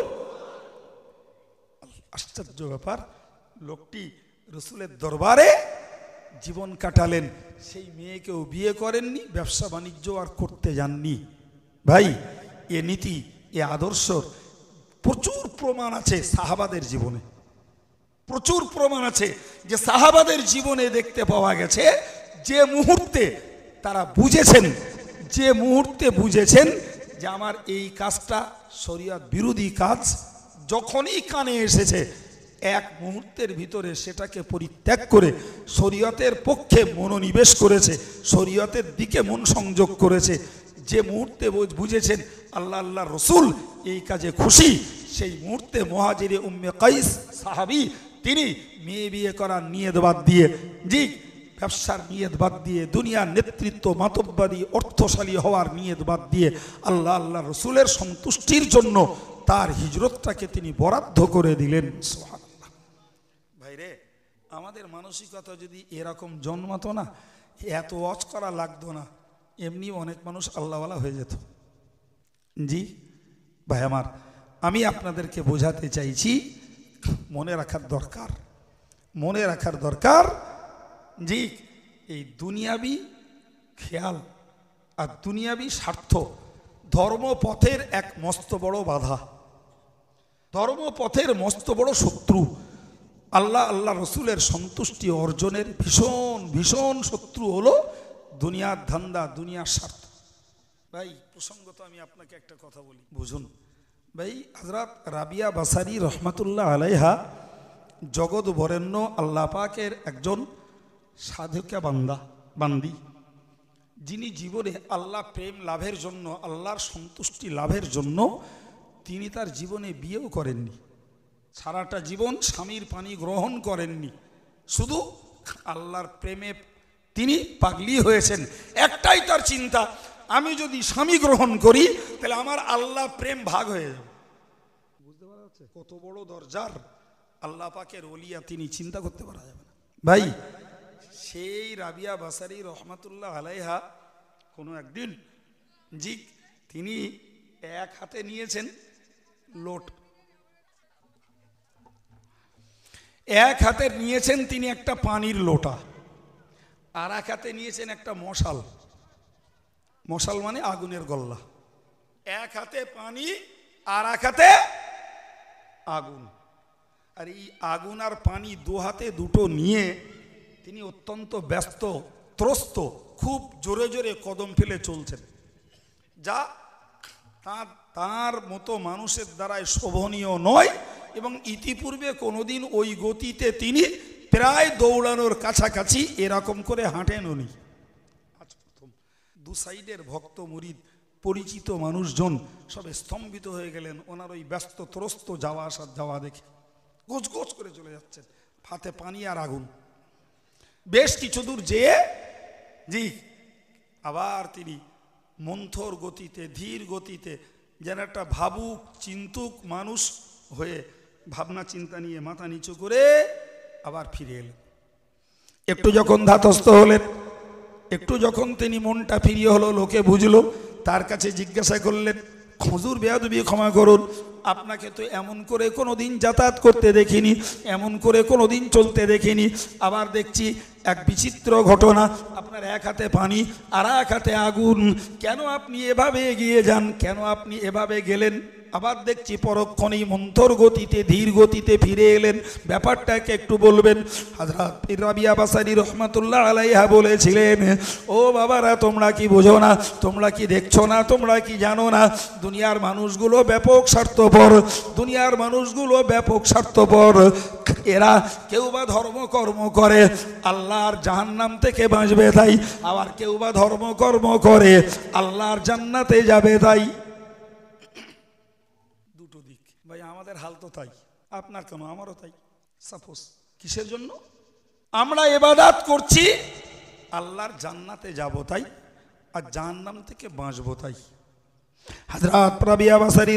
আশ্চর্য ব্যাপার লোকটি রসুলের দরবারে জীবন কাটালেন সেই মেয়েকেও বিয়ে করেননি ব্যবসা বাণিজ্য আর করতে যাননি ভাই এ নীতি এ আদর্শর প্রচুর প্রমাণ আছে সাহাবাদের জীবনে প্রচুর প্রমাণ আছে যে সাহাবাদের জীবনে দেখতে পাওয়া গেছে যে মুহূর্তে তারা বুঝেছেন যে মুহূর্তে বুঝেছেন যে আমার এই কাজটা শরিয়াত বিরোধী কাজ যখনই কানে এসেছে এক মুহূর্তের ভিতরে সেটাকে পরিত্যাগ করে শরীয়তের পক্ষে মনোনিবেশ করেছে শরীয়তের দিকে মন সংযোগ করেছে যে মুহূর্তে বুঝেছেন আল্লাহ আল্লাহ রসুল এই কাজে খুশি সেই মুহূর্তে মহাজিরে উম্মে কাইস সাহাবি তিনি মেয়ে বিয়ে করার নিয়ত বাদ দিয়ে জি ব্যবসার নিয়ত বাদ দিয়ে দুনিয়ার নেতৃত্ব মাতব্বাদী অর্থশালী হওয়ার নিয়ত বাদ দিয়ে আল্লাহ আল্লাহ রসুলের সন্তুষ্টির জন্য তার হিজরতটাকে তিনি বরাদ্দ করে দিলেন ভাইরে আমাদের মানসিকতা যদি এরকম জন্মাতো না এত অচ করা লাগতো না এমনি অনেক মানুষ আল্লাহওয়ালা হয়ে যেত জি ভাই আমার আমি আপনাদেরকে বোঝাতে চাইছি মনে রাখার দরকার মনে রাখার দরকার যে এই দুনিয়াবি খেয়াল আর দুনিয়াবি স্বার্থ ধর্মপথের এক মস্ত বড় বাধা ধর্মপথের মস্ত বড় শত্রু আল্লাহ আল্লাহ রসুলের সন্তুষ্টি অর্জনের ভীষণ ভীষণ শত্রু হলো দুনিয়ার ধান্দা দুনিয়ার স্বার্থ ভাই প্রসঙ্গত আমি আপনাকে একটা কথা বলি বুঝুন ভাই হজরত রাবিয়া বাসারি রহমতুল্লাহ আলাইহা জগৎ বরেণ্য আল্লাপাকের একজন সাধুকা বান্দা বান্দি যিনি জীবনে আল্লাহ প্রেম লাভের জন্য আল্লাহর সন্তুষ্টি লাভের জন্য তিনি তার জীবনে বিয়েও করেননি সারাটা জীবন স্বামীর পানি গ্রহণ করেননি শুধু আল্লাহর প্রেমে তিনি পাগলি হয়েছেন একটাই তার চিন্তা আমি যদি স্বামী গ্রহণ করি তাহলে আমার আল্লাহ প্রেম ভাগ হয়ে যাবে বুঝতে পারা কত বড় দরজার আল্লাহ পাকের অলিয়া তিনি চিন্তা করতে পারা যাবে না ভাই সেই রাবিয়া বাসারি রহমাতুল্লাহ আলাইহা কোনো একদিন জি তিনি এক হাতে নিয়েছেন লোট এক হাতে নিয়েছেন তিনি একটা পানির লোটা আর এক হাতে নিয়েছেন একটা মশাল মশাল মানে আগুনের গল্লা এক হাতে পানি আর এক হাতে আগুন আর এই আগুন আর পানি দু হাতে দুটো নিয়ে তিনি অত্যন্ত ব্যস্ত ত্রস্ত খুব জোরে জোরে কদম ফেলে চলছেন যা তার তার মতো মানুষের দ্বারায় শোভনীয় নয় এবং ইতিপূর্বে কোনোদিন ওই গতিতে তিনি প্রায় দৌড়ানোর কাছাকাছি এরকম করে হাঁটেন উনি দু সাইডের ভক্ত মুরিদ পরিচিত মানুষজন সবে স্তম্ভিত হয়ে গেলেন ওনার ওই ব্যস্ত ত্রস্ত যাওয়া আসা যাওয়া দেখে গোছ গোছ করে চলে যাচ্ছেন হাতে পানি আর আগুন বেশ কিছু দূর যেয়ে জি আবার তিনি মন্থর গতিতে ধীর গতিতে যেন একটা ভাবুক চিন্তুক মানুষ হয়ে ভাবনা চিন্তা নিয়ে মাথা নিচু করে আবার ফিরে এলেন একটু যখন ধাতস্থ হলেন একটু যখন তিনি মনটা ফিরিয়ে হলো লোকে বুঝলো তার কাছে জিজ্ঞাসা করলেন খজুর বেয়াদবি ক্ষমা করুন আপনাকে তো এমন করে কোনো দিন যাতায়াত করতে দেখিনি এমন করে কোনো দিন চলতে দেখিনি আবার দেখছি এক বিচিত্র ঘটনা আপনার এক হাতে পানি আর এক হাতে আগুন কেন আপনি এভাবে এগিয়ে যান কেন আপনি এভাবে গেলেন আবার দেখছি পরক্ষণেই মন্থর গতিতে ধীর গতিতে ফিরে এলেন ব্যাপারটাকে একটু বলবেন হাজরাত রাবিয়া রহমাতুল্লাহ আলাইহা বলেছিলেন ও বাবারা তোমরা কি বোঝো না তোমরা কি দেখছো না তোমরা কি জানো না দুনিয়ার মানুষগুলো ব্যাপক স্বার্থপর দুনিয়ার মানুষগুলো ব্যাপক স্বার্থপর এরা কেউ বা ধর্মকর্ম করে আল্লাহর জাহান্নাম থেকে বাঁচবে তাই আবার কেউ বা ধর্মকর্ম করে আল্লাহর জান্নাতে যাবে তাই আমাদের হাল তো তাই আপনার কেন আমারও তাই সাপোজ কিসের জন্য আমরা এবাদাত করছি আল্লাহর জান্নাতে যাব তাই আর জান্নাম থেকে বাঁচবো তাই বাসারি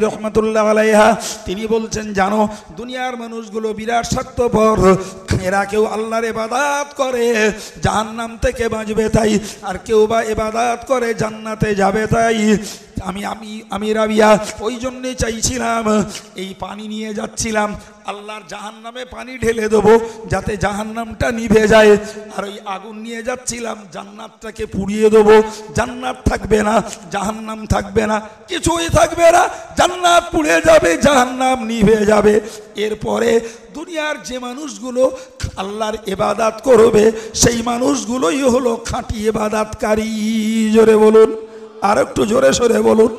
আলাইহা তিনি বলছেন জানো দুনিয়ার মানুষগুলো বিরাট স্বার্থপর এরা কেউ আল্লাহর এবাদাত করে জাহান্নাম থেকে বাঁচবে তাই আর কেউ বা এবাদাত করে জান্নাতে যাবে তাই আমি আমি আমি রাবিয়া ওই জন্যে চাইছিলাম এই পানি নিয়ে যাচ্ছিলাম আল্লাহর জাহান নামে পানি ঢেলে দেবো যাতে জাহান নামটা নিভে যায় আর ওই আগুন নিয়ে যাচ্ছিলাম জান্নাতটাকে পুড়িয়ে দেবো জান্নাত থাকবে না জাহান নাম থাকবে না কিছুই থাকবে না জান্নাত পুড়ে যাবে জাহান নাম নিভে যাবে এরপরে দুনিয়ার যে মানুষগুলো আল্লাহর এবাদাত করবে সেই মানুষগুলোই হলো খাঁটি এবাদাতকারী জোরে বলুন আর একটু জোরে সরে বলুন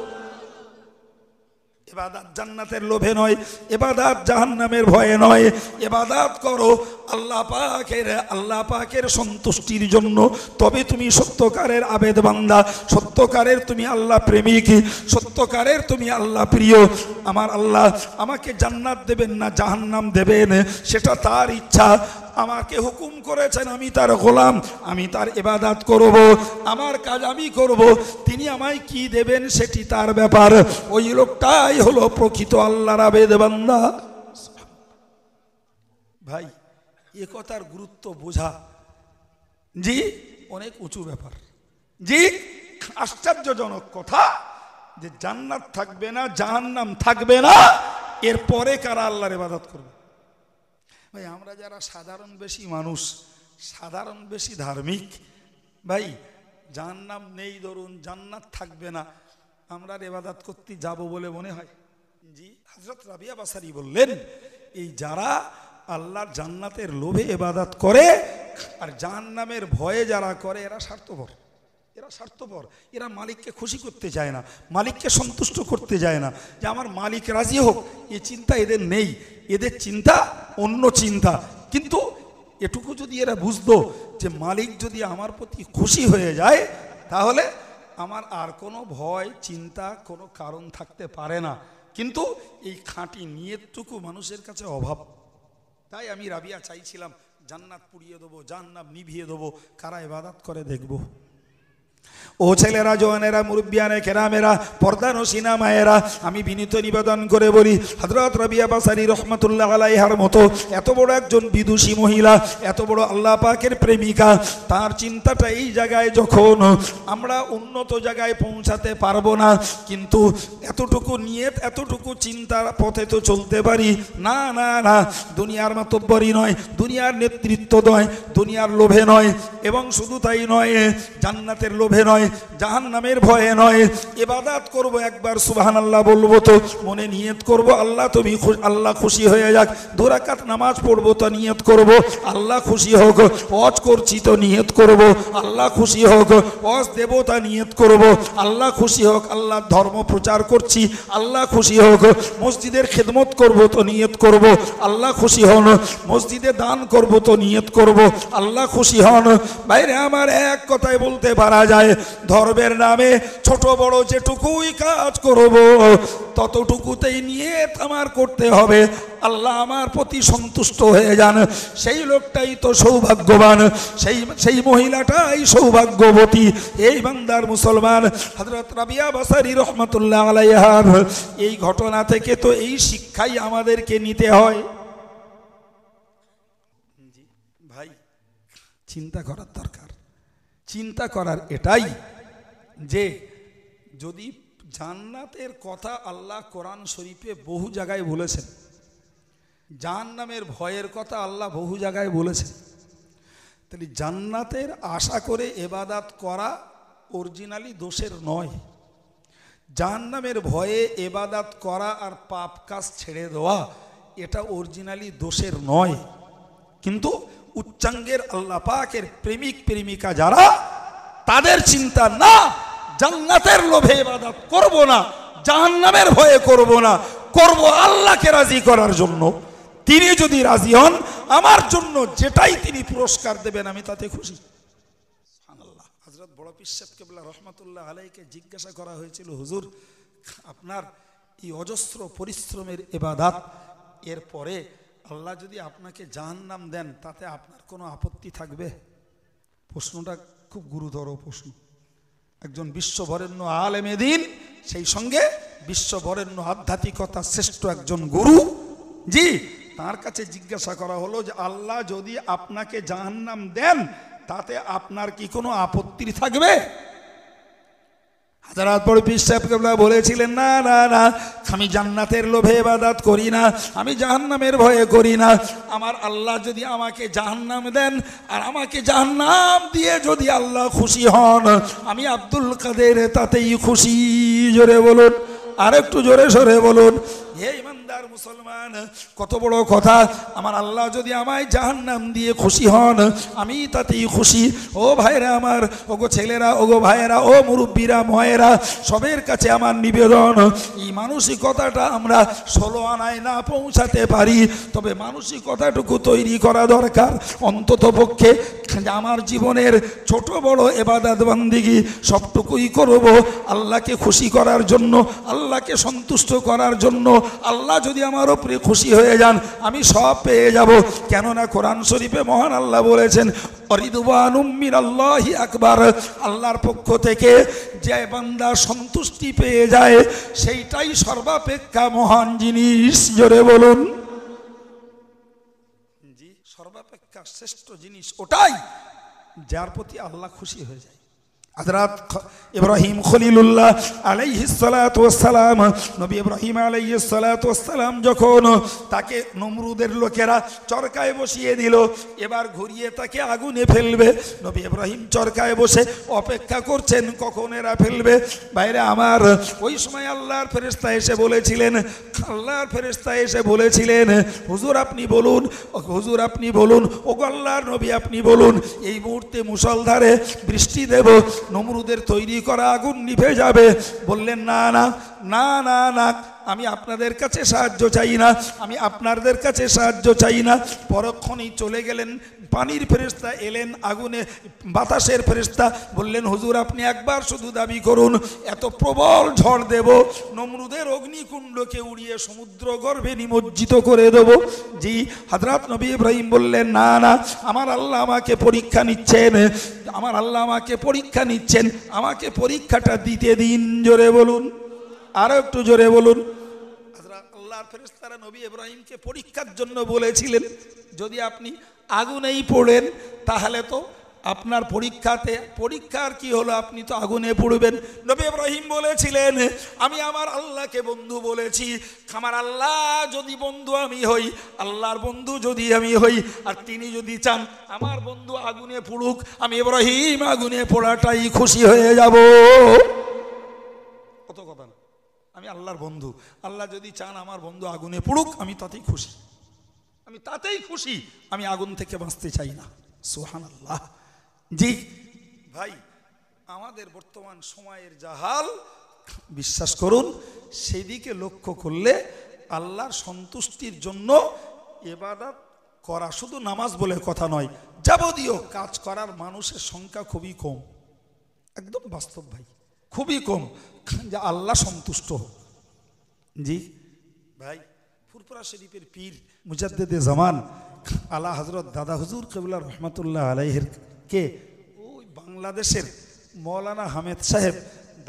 এবাদাত জান্নাতের লোভে নয় এবাদাত জাহান্নামের ভয়ে নয় এবাদাত করো আল্লাহ পাকের আল্লাহ পাকের সন্তুষ্টির জন্য তবে তুমি সত্যকারের আবেদ বান্দা সত্যকারের তুমি আল্লাহ প্রেমিক সত্যকারের তুমি আল্লাহ প্রিয় আমার আল্লাহ আমাকে জান্নাত দেবেন না জাহান্নাম দেবেন সেটা তার ইচ্ছা আমাকে হুকুম করেছেন আমি তার গোলাম আমি তার এবাদাত করব আমার কাজ আমি করব তিনি আমায় কি দেবেন সেটি তার ব্যাপার ওই লোকটাই হলো প্রকৃত আল্লাহর আবেদবান্দা ভাই এ কথার গুরুত্ব বোঝা জি অনেক উঁচু ব্যাপার জি আশ্চর্যজনক কথা যে জান্নাত থাকবে না জাহান্নাম থাকবে না এরপরে কারা আল্লাহর ইবাদত করবে ভাই আমরা যারা সাধারণ বেশি মানুষ সাধারণ বেশি ধার্মিক ভাই জাহান্নাম নেই ধরুন জান্নাত থাকবে না আমরা রেবাদাত করতে যাব বলে মনে হয় জি হজরত রাবিয়া বাসারি বললেন এই যারা আল্লাহর জান্নাতের লোভে এবাদাত করে আর জাহান্নামের ভয়ে যারা করে এরা স্বার্থপর এরা স্বার্থপর এরা মালিককে খুশি করতে চায় না মালিককে সন্তুষ্ট করতে চায় না যে আমার মালিক রাজি হোক এ চিন্তা এদের নেই এদের চিন্তা অন্য চিন্তা কিন্তু এটুকু যদি এরা বুঝতো যে মালিক যদি আমার প্রতি খুশি হয়ে যায় তাহলে আমার আর কোনো ভয় চিন্তা কোনো কারণ থাকতে পারে না কিন্তু এই খাঁটি নিয়েটুকু মানুষের কাছে অভাব তাই আমি রাবিয়া চাইছিলাম জান্নাত পুড়িয়ে দেবো জান্নাত নিভিয়ে দেবো কারা এবাদাত করে দেখবো ও ছেলেরা জোয়ানেরা মুরব্বিয়ানে কেরামেরা পর্দান ও মায়েরা আমি বিনীত নিবেদন করে বলি হজরত রবিয়া বাসারি রহমতুল্লাহ আলাইহার মতো এত বড় একজন বিদুষী মহিলা এত বড় আল্লাহ পাকের প্রেমিকা তার চিন্তাটা এই জায়গায় যখন আমরা উন্নত জায়গায় পৌঁছাতে পারবো না কিন্তু এতটুকু নিয়ে এতটুকু চিন্তার পথে তো চলতে পারি না না না দুনিয়ার মাতব্বরই নয় দুনিয়ার নেতৃত্ব নয় দুনিয়ার লোভে নয় এবং শুধু তাই নয় জান্নাতের লোভে গর্ভে নয় জাহান নামের ভয়ে নয় এবাদাত করব একবার সুবাহান আল্লাহ বলবো তো মনে নিয়ত করব আল্লাহ তুমি আল্লাহ খুশি হয়ে যাক দোরাকাত নামাজ পড়বো তো নিয়ত করব আল্লাহ খুশি হোক অজ করছি তো নিয়ত করব আল্লাহ খুশি হোক অজ দেবতা নিয়ত করব আল্লাহ খুশি হোক আল্লাহ ধর্ম প্রচার করছি আল্লাহ খুশি হোক মসজিদের খেদমত করব তো নিয়ত করব আল্লাহ খুশি হন মসজিদে দান করব তো নিয়ত করব আল্লাহ খুশি হন বাইরে আমার এক কথায় বলতে পারা যায় নয় ধর্মের নামে ছোট বড় যেটুকুই কাজ করব ততটুকুতেই নিয়ে আমার করতে হবে আল্লাহ আমার প্রতি সন্তুষ্ট হয়ে যান সেই লোকটাই তো সৌভাগ্যবান সেই সেই মহিলাটাই সৌভাগ্যবতী এই বান্দার মুসলমান হজরত রাবিয়া বাসারি রহমতুল্লাহ আলাইহার এই ঘটনা থেকে তো এই শিক্ষাই আমাদেরকে নিতে হয় চিন্তা করার দরকার চিন্তা করার এটাই যে যদি জান্নাতের কথা আল্লাহ কোরআন শরীফে বহু জায়গায় বলেছেন জাহান্নামের ভয়ের কথা আল্লাহ বহু জায়গায় বলেছেন তাহলে জান্নাতের আশা করে এবাদাত করা অরিজিনালি দোষের নয় জাহান্নামের ভয়ে এবাদাত করা আর পাপ কাজ ছেড়ে দেওয়া এটা অরিজিনালি দোষের নয় কিন্তু উচ্চাঙ্গের আল্লাহ পাকের প্রেমিক প্রেমিকা যারা তাদের চিন্তা না জান্নাতের লোভে বাদা করব না জাহান্নামের ভয়ে করব না করব আল্লাহকে রাজি করার জন্য তিনি যদি রাজি হন আমার জন্য যেটাই তিনি পুরস্কার দেবেন আমি তাতে খুশি আল্লাহ বড় বিশ্বাস কেবলা রহমতুল্লাহ আলাইকে জিজ্ঞাসা করা হয়েছিল হুজুর আপনার এই অজস্র পরিশ্রমের এবাদাত এরপরে আল্লাহ যদি আপনাকে জাহান্নাম দেন তাতে আপনার কোনো আপত্তি থাকবে প্রশ্নটা খুব গুরুতর প্রশ্ন একজন বিশ্ববরেণ্য আলেমেদিন সেই সঙ্গে বিশ্ববরেণ্য আধ্যাত্মিকতা শ্রেষ্ঠ একজন গুরু জি তার কাছে জিজ্ঞাসা করা হলো যে আল্লাহ যদি আপনাকে জাহান্নাম দেন তাতে আপনার কি কোনো আপত্তি থাকবে হাজারাত বড় বিশ্বাস কেবলা বলেছিলেন না না না আমি জান্নাতের লোভে এবাদাত করি না আমি জাহান্নামের ভয়ে করি না আমার আল্লাহ যদি আমাকে জাহান্নাম দেন আর আমাকে জাহান্নাম দিয়ে যদি আল্লাহ খুশি হন আমি আব্দুল কাদের তাতেই খুশি জোরে বলুন আর একটু জোরে সরে বলুন হে ইমানদার মুসলমান কত বড় কথা আমার আল্লাহ যদি আমায় জাহান নাম দিয়ে খুশি হন আমি তাতেই খুশি ও ভাইরা আমার ওগো ছেলেরা ও গো ভাইয়েরা ও মুরব্বীরা ময়েরা সবের কাছে আমার নিবেদন এই মানসিকতাটা আমরা ষোলো আনায় না পৌঁছাতে পারি তবে মানসিকতাটুকু তৈরি করা দরকার অন্তত পক্ষে আমার জীবনের ছোট বড় এবাদাত বান্দিগি সবটুকুই করব আল্লাহকে খুশি করার জন্য আল্লাহকে সন্তুষ্ট করার জন্য আল্লাহ যদি আমার ওপরে খুশি হয়ে যান আমি সব পেয়ে যাব কেননা কোরআন শরীফে মহান আল্লাহ বলেছেন অরিদুবান উম্মিন আকবার আল্লাহর পক্ষ থেকে যে বান্দা সন্তুষ্টি পেয়ে যায় সেইটাই সর্বাপেক্ষা মহান জিনিস জোরে বলুন জি সর্বাপেক্ষা শ্রেষ্ঠ জিনিস ওটাই যার প্রতি আল্লাহ খুশি হয়ে যায় আজরাত ইব্রাহিম খলিলুল্লাহ সালাম নবী ইব্রাহিম সালাম যখন তাকে নমরুদের লোকেরা চরকায় বসিয়ে দিল এবার ঘুরিয়ে তাকে আগুনে ফেলবে নবী ইব্রাহিম চরকায় বসে অপেক্ষা করছেন কখন এরা ফেলবে বাইরে আমার ওই সময় আল্লাহর ফেরেস্তা এসে বলেছিলেন আল্লাহর ফেরেস্তা এসে বলেছিলেন হুজুর আপনি বলুন হুজুর আপনি বলুন ও আল্লাহর নবী আপনি বলুন এই মুহূর্তে মুসলধারে বৃষ্টি দেব নমরুদের তৈরি করা আগুন নিভে যাবে বললেন না না না না না আমি আপনাদের কাছে সাহায্য চাই না আমি আপনাদের কাছে সাহায্য চাই না পরক্ষণেই চলে গেলেন পানির ফেরিস্তা এলেন আগুনে বাতাসের ফেরিস্তা বললেন হুজুর আপনি একবার শুধু দাবি করুন এত প্রবল ঝড় দেব নমরুদের অগ্নিকুণ্ডকে উড়িয়ে সমুদ্র গর্ভে নিমজ্জিত করে দেব জি হাজরাত নবী ইব্রাহিম বললেন না না আমার আল্লাহ আমাকে পরীক্ষা নিচ্ছেন আমার আল্লাহ আমাকে পরীক্ষা নিচ্ছেন আমাকে পরীক্ষাটা দিতে দিন জোরে বলুন আরও একটু জোরে বলুন আল্লাহর নবী ইব্রাহিমকে পরীক্ষার জন্য বলেছিলেন যদি আপনি আগুনেই পড়েন তাহলে তো আপনার পরীক্ষাতে পরীক্ষার কি হলো আপনি তো আগুনে পড়বেন নবী ইব্রাহিম বলেছিলেন আমি আমার আল্লাহকে বন্ধু বলেছি আমার আল্লাহ যদি বন্ধু আমি হই আল্লাহর বন্ধু যদি আমি হই আর তিনি যদি চান আমার বন্ধু আগুনে পড়ুক আমি ইব্রাহিম আগুনে পড়াটাই খুশি হয়ে যাব আমি আল্লাহর বন্ধু আল্লাহ যদি চান আমার বন্ধু আগুনে পড়ুক আমি তাতেই খুশি আমি তাতেই খুশি আমি আগুন থেকে বাঁচতে চাই না সোহান আল্লাহ জি ভাই আমাদের বর্তমান সময়ের জাহাল বিশ্বাস করুন সেদিকে লক্ষ্য করলে আল্লাহর সন্তুষ্টির জন্য এবাদত করা শুধু নামাজ বলে কথা নয় যাবতীয় কাজ করার মানুষের সংখ্যা খুবই কম একদম বাস্তব ভাই খুবই কম যা আল্লাহ সন্তুষ্ট হোক জি ভাই ফুরপুরা শরীফের পীর মুজাদ্দেদে জামান আলা হজরত দাদা হুজুর কবিল্লা রহমতুল্লাহ আলাইহের কে ওই বাংলাদেশের মৌলানা হামেদ সাহেব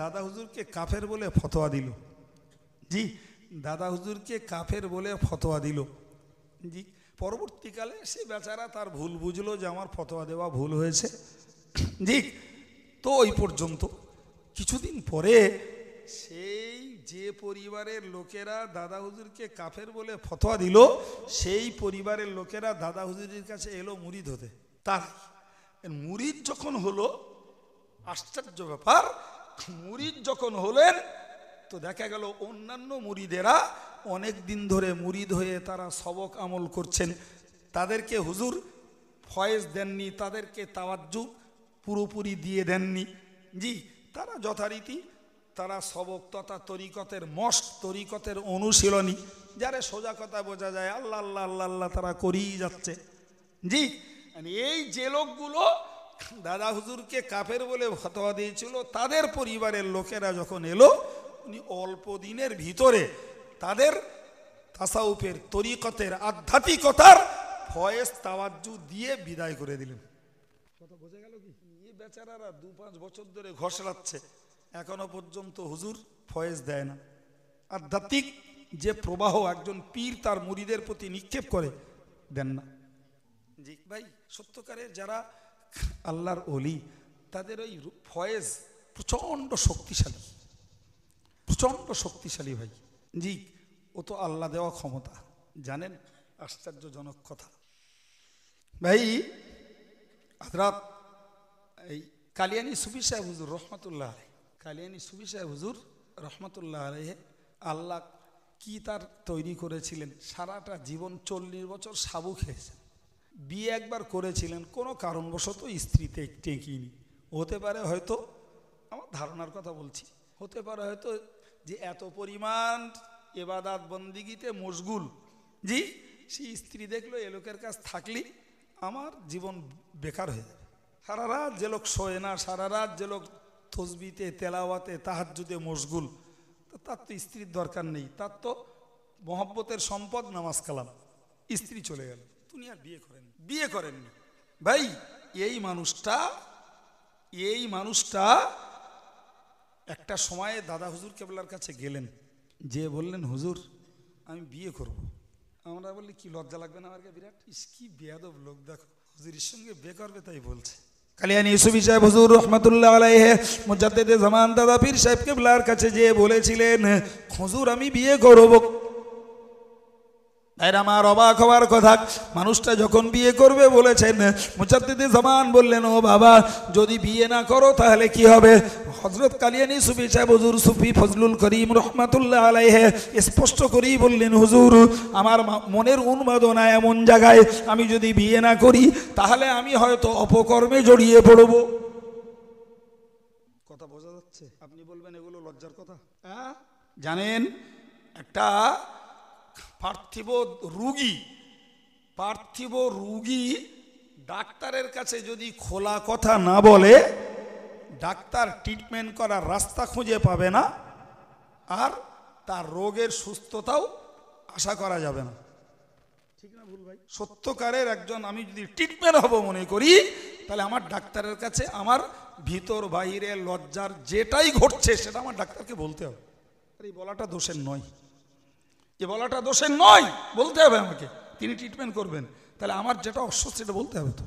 দাদা হুজুরকে কাফের বলে ফতোয়া দিল জি দাদা হুজুরকে কাফের বলে ফতোয়া দিল জি পরবর্তীকালে সে বেচারা তার ভুল বুঝলো যে আমার ফতোয়া দেওয়া ভুল হয়েছে জি তো ওই পর্যন্ত কিছুদিন পরে সেই যে পরিবারের লোকেরা দাদা হুজুরকে কাফের বলে ফতোয়া দিল সেই পরিবারের লোকেরা দাদা হুজুরের কাছে এলো মুরিদ হতে তার মুরিদ যখন হলো আশ্চর্য ব্যাপার মুরিদ যখন হলেন তো দেখা গেল অন্যান্য মুরিদেরা অনেক দিন ধরে মুরিদ হয়ে তারা সবক আমল করছেন তাদেরকে হুজুর ফয়েজ দেননি তাদেরকে তাওয়াজ্জু পুরোপুরি দিয়ে দেননি জি তারা যথারীতি তারা সবক তথা তরিকতের মস্ত তরিকতের অনুশীলনী যারে সোজা কথা বোঝা যায় আল্লাহ আল্লাহ আল্লাহ আল্লাহ তারা করিয়ে যাচ্ছে জি মানে এই যে লোকগুলো দাদা হুজুরকে কাফের বলে ভতোয়া দিয়েছিল তাদের পরিবারের লোকেরা যখন এলো উনি অল্প দিনের ভিতরে তাদের তাসাউপের তরিকতের আধ্যাত্মিকতার ফয়েজ তাওয়াজ্জু দিয়ে বিদায় করে দিলেন কথা বোঝা গেল কি বেচারারা দু পাঁচ বছর ধরে ঘষড়াচ্ছে এখনো পর্যন্ত হুজুর ফয়েজ দেয় না আধ্যাত্মিক যে প্রবাহ একজন পীর তার মুড়িদের প্রতি নিক্ষেপ করে দেন না জি ভাই সত্যকারের যারা আল্লাহর অলি তাদের ওই ফয়েজ প্রচণ্ড শক্তিশালী প্রচণ্ড শক্তিশালী ভাই জি ও তো আল্লাহ দেওয়া ক্ষমতা জানেন আশ্চর্যজনক কথা ভাই আদরাত এই কালিয়ানি সুফি সাহেব হুজুর রহমতুল্লাহ আলহ কালিয়ানি সুফি সাহেব হুজুর রহমতুল্লাহ আলহে আল্লাহ কি তার তৈরি করেছিলেন সারাটা জীবন চল্লিশ বছর সাবু খেয়েছেন বিয়ে একবার করেছিলেন কোনো কারণবশত স্ত্রীতে টেঁকিনি হতে পারে হয়তো আমার ধারণার কথা বলছি হতে পারে হয়তো যে এত পরিমাণ এবাদাত বন্দিগিতে মশগুল জি সেই স্ত্রী দেখলো এ লোকের কাছ থাকলি আমার জীবন বেকার হয়ে যাবে সারা রাত যে লোক শোয়ে না সারা রাত যে লোক থসবিতে তেলাওয়াতে যুদে মশগুল তার তো স্ত্রীর দরকার নেই তার তো মহব্বতের সম্পদ নামাজ কালাম স্ত্রী চলে গেল তুমি আর বিয়ে করেন বিয়ে করেননি ভাই এই মানুষটা এই মানুষটা একটা সময়ে দাদা হুজুর কেবলার কাছে গেলেন যে বললেন হুজুর আমি বিয়ে করব। আমরা বললি কি লজ্জা লাগবে না আমাকে বিরাট ইস কি বেয়াদব লোক দেখো হুজুরের সঙ্গে বিয়ে করবে তাই বলছে কালিয়ানি ইসুফি সাহেব হুজুর রহমতুল্লাহ আলাইহে মুজাদ্দেদে জামান দাদা পীর সাহেবকে বলার কাছে যেয়ে বলেছিলেন হুজুর আমি বিয়ে করবো তাইর আমার অবাক হওয়ার কথা মানুষটা যখন বিয়ে করবে বলেছেন মুচাদ্দিদি জামান বললেন ও বাবা যদি বিয়ে না করো তাহলে কি হবে হজরত কালিয়ানি সুফি সাহেব হুজুর সুফি ফজলুল করিম রহমাতুল্লাহ আলাইহে স্পষ্ট করেই বললেন হুজুর আমার মনের উন্মাদনা এমন জায়গায় আমি যদি বিয়ে না করি তাহলে আমি হয়তো অপকর্মে জড়িয়ে পড়ব কথা বোঝা যাচ্ছে আপনি বলবেন এগুলো লজ্জার কথা হ্যাঁ জানেন একটা পার্থিব রুগী পার্থিব রুগী ডাক্তারের কাছে যদি খোলা কথা না বলে ডাক্তার ট্রিটমেন্ট করার রাস্তা খুঁজে পাবে না আর তার রোগের সুস্থতাও আশা করা যাবে না ঠিক না ভুল ভাই সত্যকারের একজন আমি যদি ট্রিটমেন্ট হব মনে করি তাহলে আমার ডাক্তারের কাছে আমার ভিতর বাহিরে লজ্জার যেটাই ঘটছে সেটা আমার ডাক্তারকে বলতে হবে আর এই বলাটা দোষের নয় যে বলাটা দোষের নয় বলতে হবে আমাকে তিনি ট্রিটমেন্ট করবেন তাহলে আমার যেটা অসুস্থ সেটা বলতে হবে তো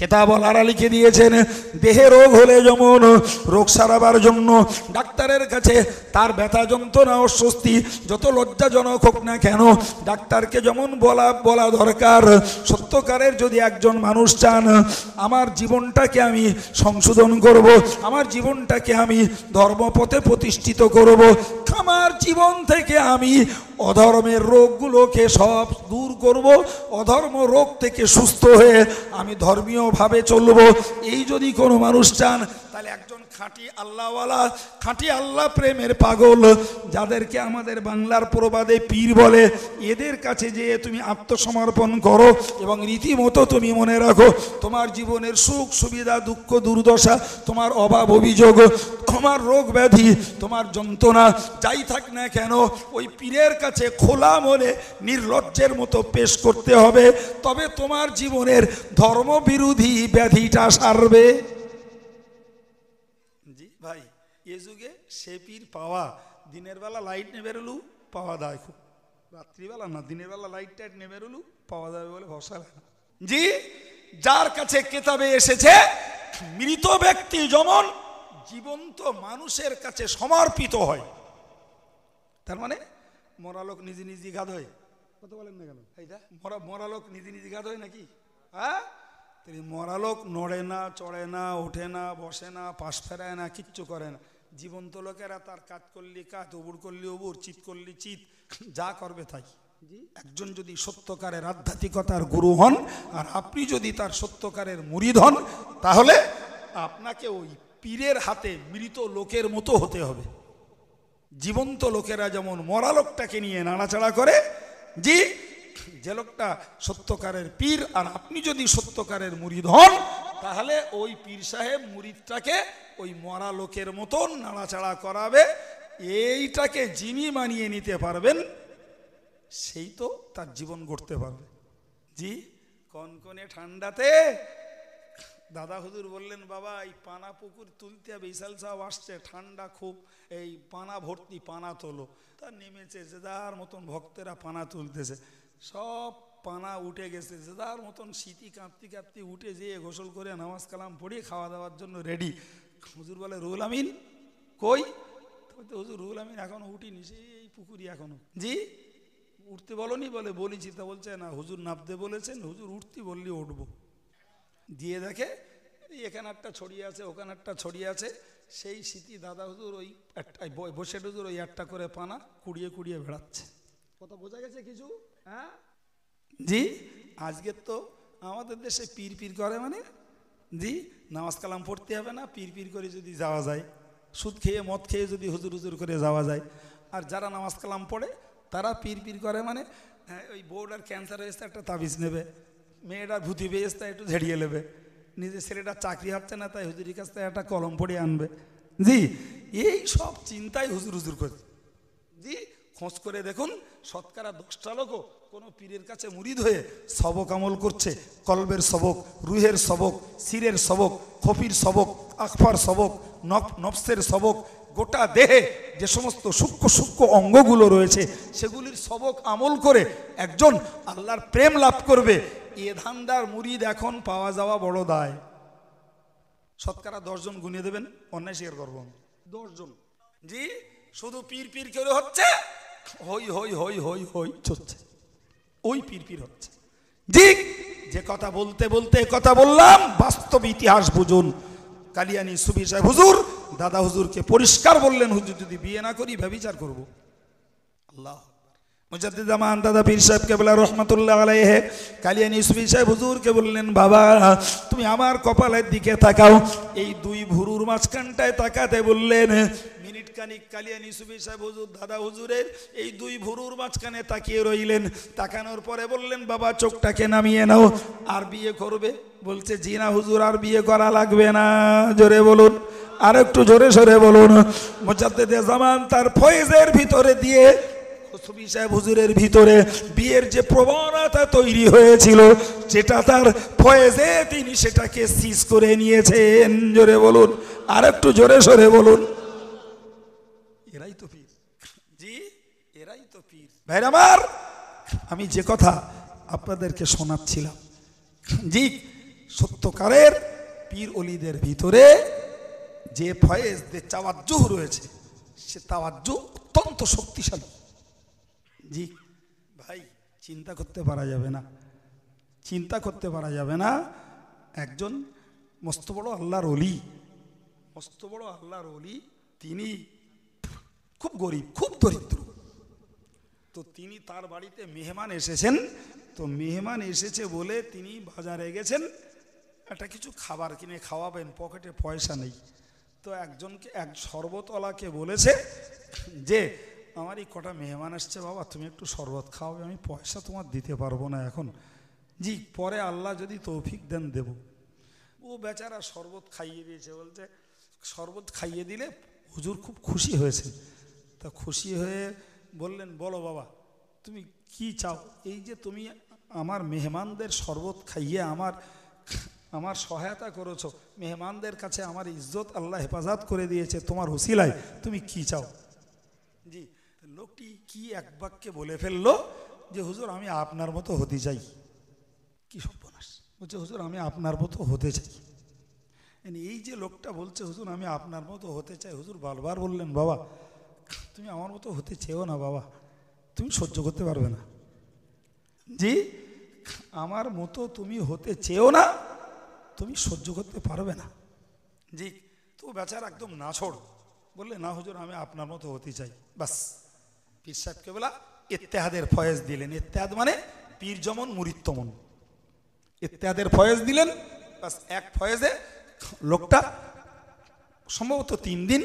খেতাব আলারা লিখে দিয়েছেন দেহে রোগ হলে যেমন রোগ সারাবার জন্য ডাক্তারের কাছে তার ব্যথা যন্ত্রণা অস্বস্তি যত লজ্জাজনক হোক না কেন ডাক্তারকে যেমন বলা বলা দরকার সত্যকারের যদি একজন মানুষ চান আমার জীবনটাকে আমি সংশোধন করব আমার জীবনটাকে আমি ধর্মপথে প্রতিষ্ঠিত করব আমার জীবন থেকে আমি অধর্মের রোগগুলোকে সব দূর করব অধর্ম রোগ থেকে সুস্থ হয়ে আমি ধর্মীয় ভাবে চলব এই যদি কোনো মানুষ চান তাহলে একজন খাঁটি আল্লাহওয়ালা খাঁটি আল্লাহ প্রেমের পাগল যাদেরকে আমাদের বাংলার প্রবাদে পীর বলে এদের কাছে যেয়ে তুমি আত্মসমর্পণ করো এবং রীতিমতো তুমি মনে রাখো তোমার জীবনের সুখ সুবিধা দুঃখ দুর্দশা তোমার অভাব অভিযোগ তোমার রোগ ব্যাধি তোমার যন্ত্রণা যাই থাক না কেন ওই পীরের কাছে খোলা মনে নির্লজ্জের মতো পেশ করতে হবে তবে তোমার জীবনের ধর্মবিরোধী ব্যাধিটা সারবে এ যুগে সেপির পাওয়া দিনের বেলা লাইট নে বেরোলেও পাওয়া যায় খুব রাত্রিবেলা না দিনের বেলা লাইট টাইট নে বেরোলেও পাওয়া যাবে বলে ভরসা লাগে জি যার কাছে কেতাবে এসেছে মৃত ব্যক্তি যেমন জীবন্ত মানুষের কাছে সমর্পিত হয় তার মানে মরালোক নিজে নিজে গাধ হয় কত বলেন না কেন এইটা মরা মরালোক নিজে নিজে গাধ হয় নাকি হ্যাঁ মরা নড়ে না চড়ে না ওঠে না বসে না পাশ ফেরায় না কিচ্ছু করে না জীবন্ত লোকেরা তার কাজ করলে কাজ অবুর করলে অবুর চিত করলে চিত যা করবে তাই একজন যদি সত্যকারের আধ্যাত্মিকতার গুরু হন আর আপনি যদি তার সত্যকারের মুরিদ হন তাহলে আপনাকে ওই পীরের হাতে মৃত লোকের মতো হতে হবে জীবন্ত লোকেরা যেমন মরালোকটাকে নিয়ে নাড়াচাড়া করে জি যে লোকটা সত্যকারের পীর আর আপনি যদি সত্যকারের মুরিদ হন তাহলে ওই পীর সাহেব মুরিদটাকে ওই মরা লোকের মতন নাড়াচাড়া করাবে এইটাকে যিনি মানিয়ে নিতে পারবেন সেই তো তার জীবন গড়তে পারবে জি কনকনে ঠান্ডাতে দাদা হুজুর বললেন বাবা এই পানা পুকুর তুলতে হবে ইসাল সাহেব আসছে ঠান্ডা খুব এই পানা ভর্তি পানা তোলো তা নেমেছে যে যার মতন ভক্তেরা পানা তুলতেছে সব পানা উঠে গেছে যে যার মতন স্মৃতি কাঁদতে কাঁদতে উঠে যেয়ে গোসল করে নামাজ কালাম পড়ে খাওয়া দাওয়ার জন্য রেডি হুজুর বলে রুল আমিন কই তবে তো হুজুর রুল আমিন এখনও উঠিনি সেই পুকুরি এখনও জি উঠতে বলনি বলে বলিছি তা বলছে না হুজুর নাপতে বলেছেন হুজুর উঠতে বললি উঠব দিয়ে দেখে এখানে একটা ছড়িয়ে আছে ওখানে একটা ছড়িয়ে আছে সেই স্মৃতি দাদা হুজুর ওই একটা বসে হুজুর ওই একটা করে পানা কুড়িয়ে কুড়িয়ে বেড়াচ্ছে কথা বোঝা গেছে কিছু হ্যাঁ জি আজকে তো আমাদের দেশে পীর পীর করে মানে জি নামাজ কালাম পড়তে হবে না পীর পীর করে যদি যাওয়া যায় সুদ খেয়ে মদ খেয়ে যদি হুজুর হুজুর করে যাওয়া যায় আর যারা নামাজ কালাম পড়ে তারা পীর পীর করে মানে ওই বউডার ক্যান্সার হয়েছে একটা তাবিজ নেবে মেয়েটার ভূতি পেয়েছে তা একটু ঝেড়িয়ে নেবে নিজের ছেলেটা চাকরি হচ্ছে না তাই হুজুরের কাছ থেকে একটা কলম পড়ে আনবে জি এই সব চিন্তাই হুজুর হুজুর করছে জি খোঁজ করে দেখুন শতকরা দশটা লোকও কোনো পীরের কাছে মুড়িদ হয়ে সবক আমল করছে কলবের সবক রুহের সবক সিরের সবক খফির সবক আখফার সবক নফ নফসের সবক গোটা দেহে যে সমস্ত সূক্ষ্ম সূক্ষ্ম অঙ্গগুলো রয়েছে সেগুলির সবক আমল করে একজন আল্লাহর প্রেম লাভ করবে এ ধান্দার মুড়িদ এখন পাওয়া যাওয়া বড় দায় শতকরা দশজন গুনিয়ে দেবেন অন্যায় শেয়ার করবেন দশজন জি শুধু পীর পীর করে হচ্ছে হই হই হই হই হই চলছে ওই পিরপির হচ্ছে ঠিক যে কথা বলতে বলতে কথা বললাম বাস্তব ইতিহাস বুঝুন কালিয়ানি সুবি সাহেব হুজুর দাদা হুজুরকে পরিষ্কার বললেন হুজুর যদি বিয়ে না করি ব্যবিচার করব আল্লাহ মুজাদ্দিদামান দাদা পীর সাহেব বলে রহমতুল্লাহ আলাইহে কালিয়ানি ইসফি সাহেব হুজুরকে বললেন বাবা তুমি আমার কপালের দিকে তাকাও এই দুই ভুরুর মাঝখানটায় তাকাতে বললেন বৈজ্ঞানিক কালিয়ান ইসুফি সাহেব হুজুর দাদা হুজুরের এই দুই ভুরুর মাঝখানে তাকিয়ে রইলেন তাকানোর পরে বললেন বাবা চোখটাকে নামিয়ে নাও আর বিয়ে করবে বলছে জিনা হুজুর আর বিয়ে করা লাগবে না জোরে বলুন আর একটু জোরে সরে বলুন জামান তার ফয়েজের ভিতরে দিয়ে সুবি সাহেব হুজুরের ভিতরে বিয়ের যে প্রবণতা তৈরি হয়েছিল যেটা তার ফয়েজে তিনি সেটাকে সিজ করে নিয়েছেন জোরে বলুন আর একটু জোরে সরে বলুন ভাইর আমার আমি যে কথা আপনাদেরকে শোনাচ্ছিলাম জি সত্যকারের পীর অলিদের ভিতরে যে ফয়েজদের চাওয়াজ্জু রয়েছে সে তাওয়াজ্জু অত্যন্ত শক্তিশালী জি ভাই চিন্তা করতে পারা যাবে না চিন্তা করতে পারা যাবে না একজন মস্ত বড় আল্লাহর অলি মস্ত বড় আল্লাহর অলি তিনি খুব গরিব খুব দরিদ্র তো তিনি তার বাড়িতে মেহমান এসেছেন তো মেহমান এসেছে বলে তিনি বাজারে গেছেন একটা কিছু খাবার কিনে খাওয়াবেন পকেটে পয়সা নেই তো একজনকে এক শরবতওয়ালাকে বলেছে যে আমার এই কটা মেহমান আসছে বাবা তুমি একটু শরবত খাওয়াবে আমি পয়সা তোমার দিতে পারবো না এখন জি পরে আল্লাহ যদি তৌফিক দেন দেব ও বেচারা শরবত খাইয়ে দিয়েছে বলছে শরবত খাইয়ে দিলে হুজুর খুব খুশি হয়েছে তা খুশি হয়ে বললেন বলো বাবা তুমি কি চাও এই যে তুমি আমার মেহমানদের শরবত খাইয়ে আমার আমার সহায়তা করেছো মেহমানদের কাছে আমার ইজ্জত আল্লাহ হেফাজত করে দিয়েছে তোমার হুসিলায় তুমি কি চাও জি লোকটি কি এক বাক্যে বলে ফেললো যে হুজুর আমি আপনার মতো হতে চাই কি সর্বনাশ বলছে হুজুর আমি আপনার মতো হতে চাই এই যে লোকটা বলছে হুজুর আমি আপনার মতো হতে চাই হুজুর বারবার বললেন বাবা তুমি আমার মতো হতে চেয়েও না বাবা তুমি সহ্য করতে পারবে না জি আমার মতো তুমি হতে চেয়েও না তুমি সহ্য করতে পারবে না জি তো বেচার একদম না ছোড় বললে না হুজুর আমি আপনার মতো হতে চাই বাস পীর সাহেবকে বলা ইত্তেহাদের ফয়েজ দিলেন ইত্তেহাদ মানে পীর মুরিত মুরিত্তমন ইত্তেহাদের ফয়েজ দিলেন বাস এক ফয়েজে লোকটা সম্ভবত তিন দিন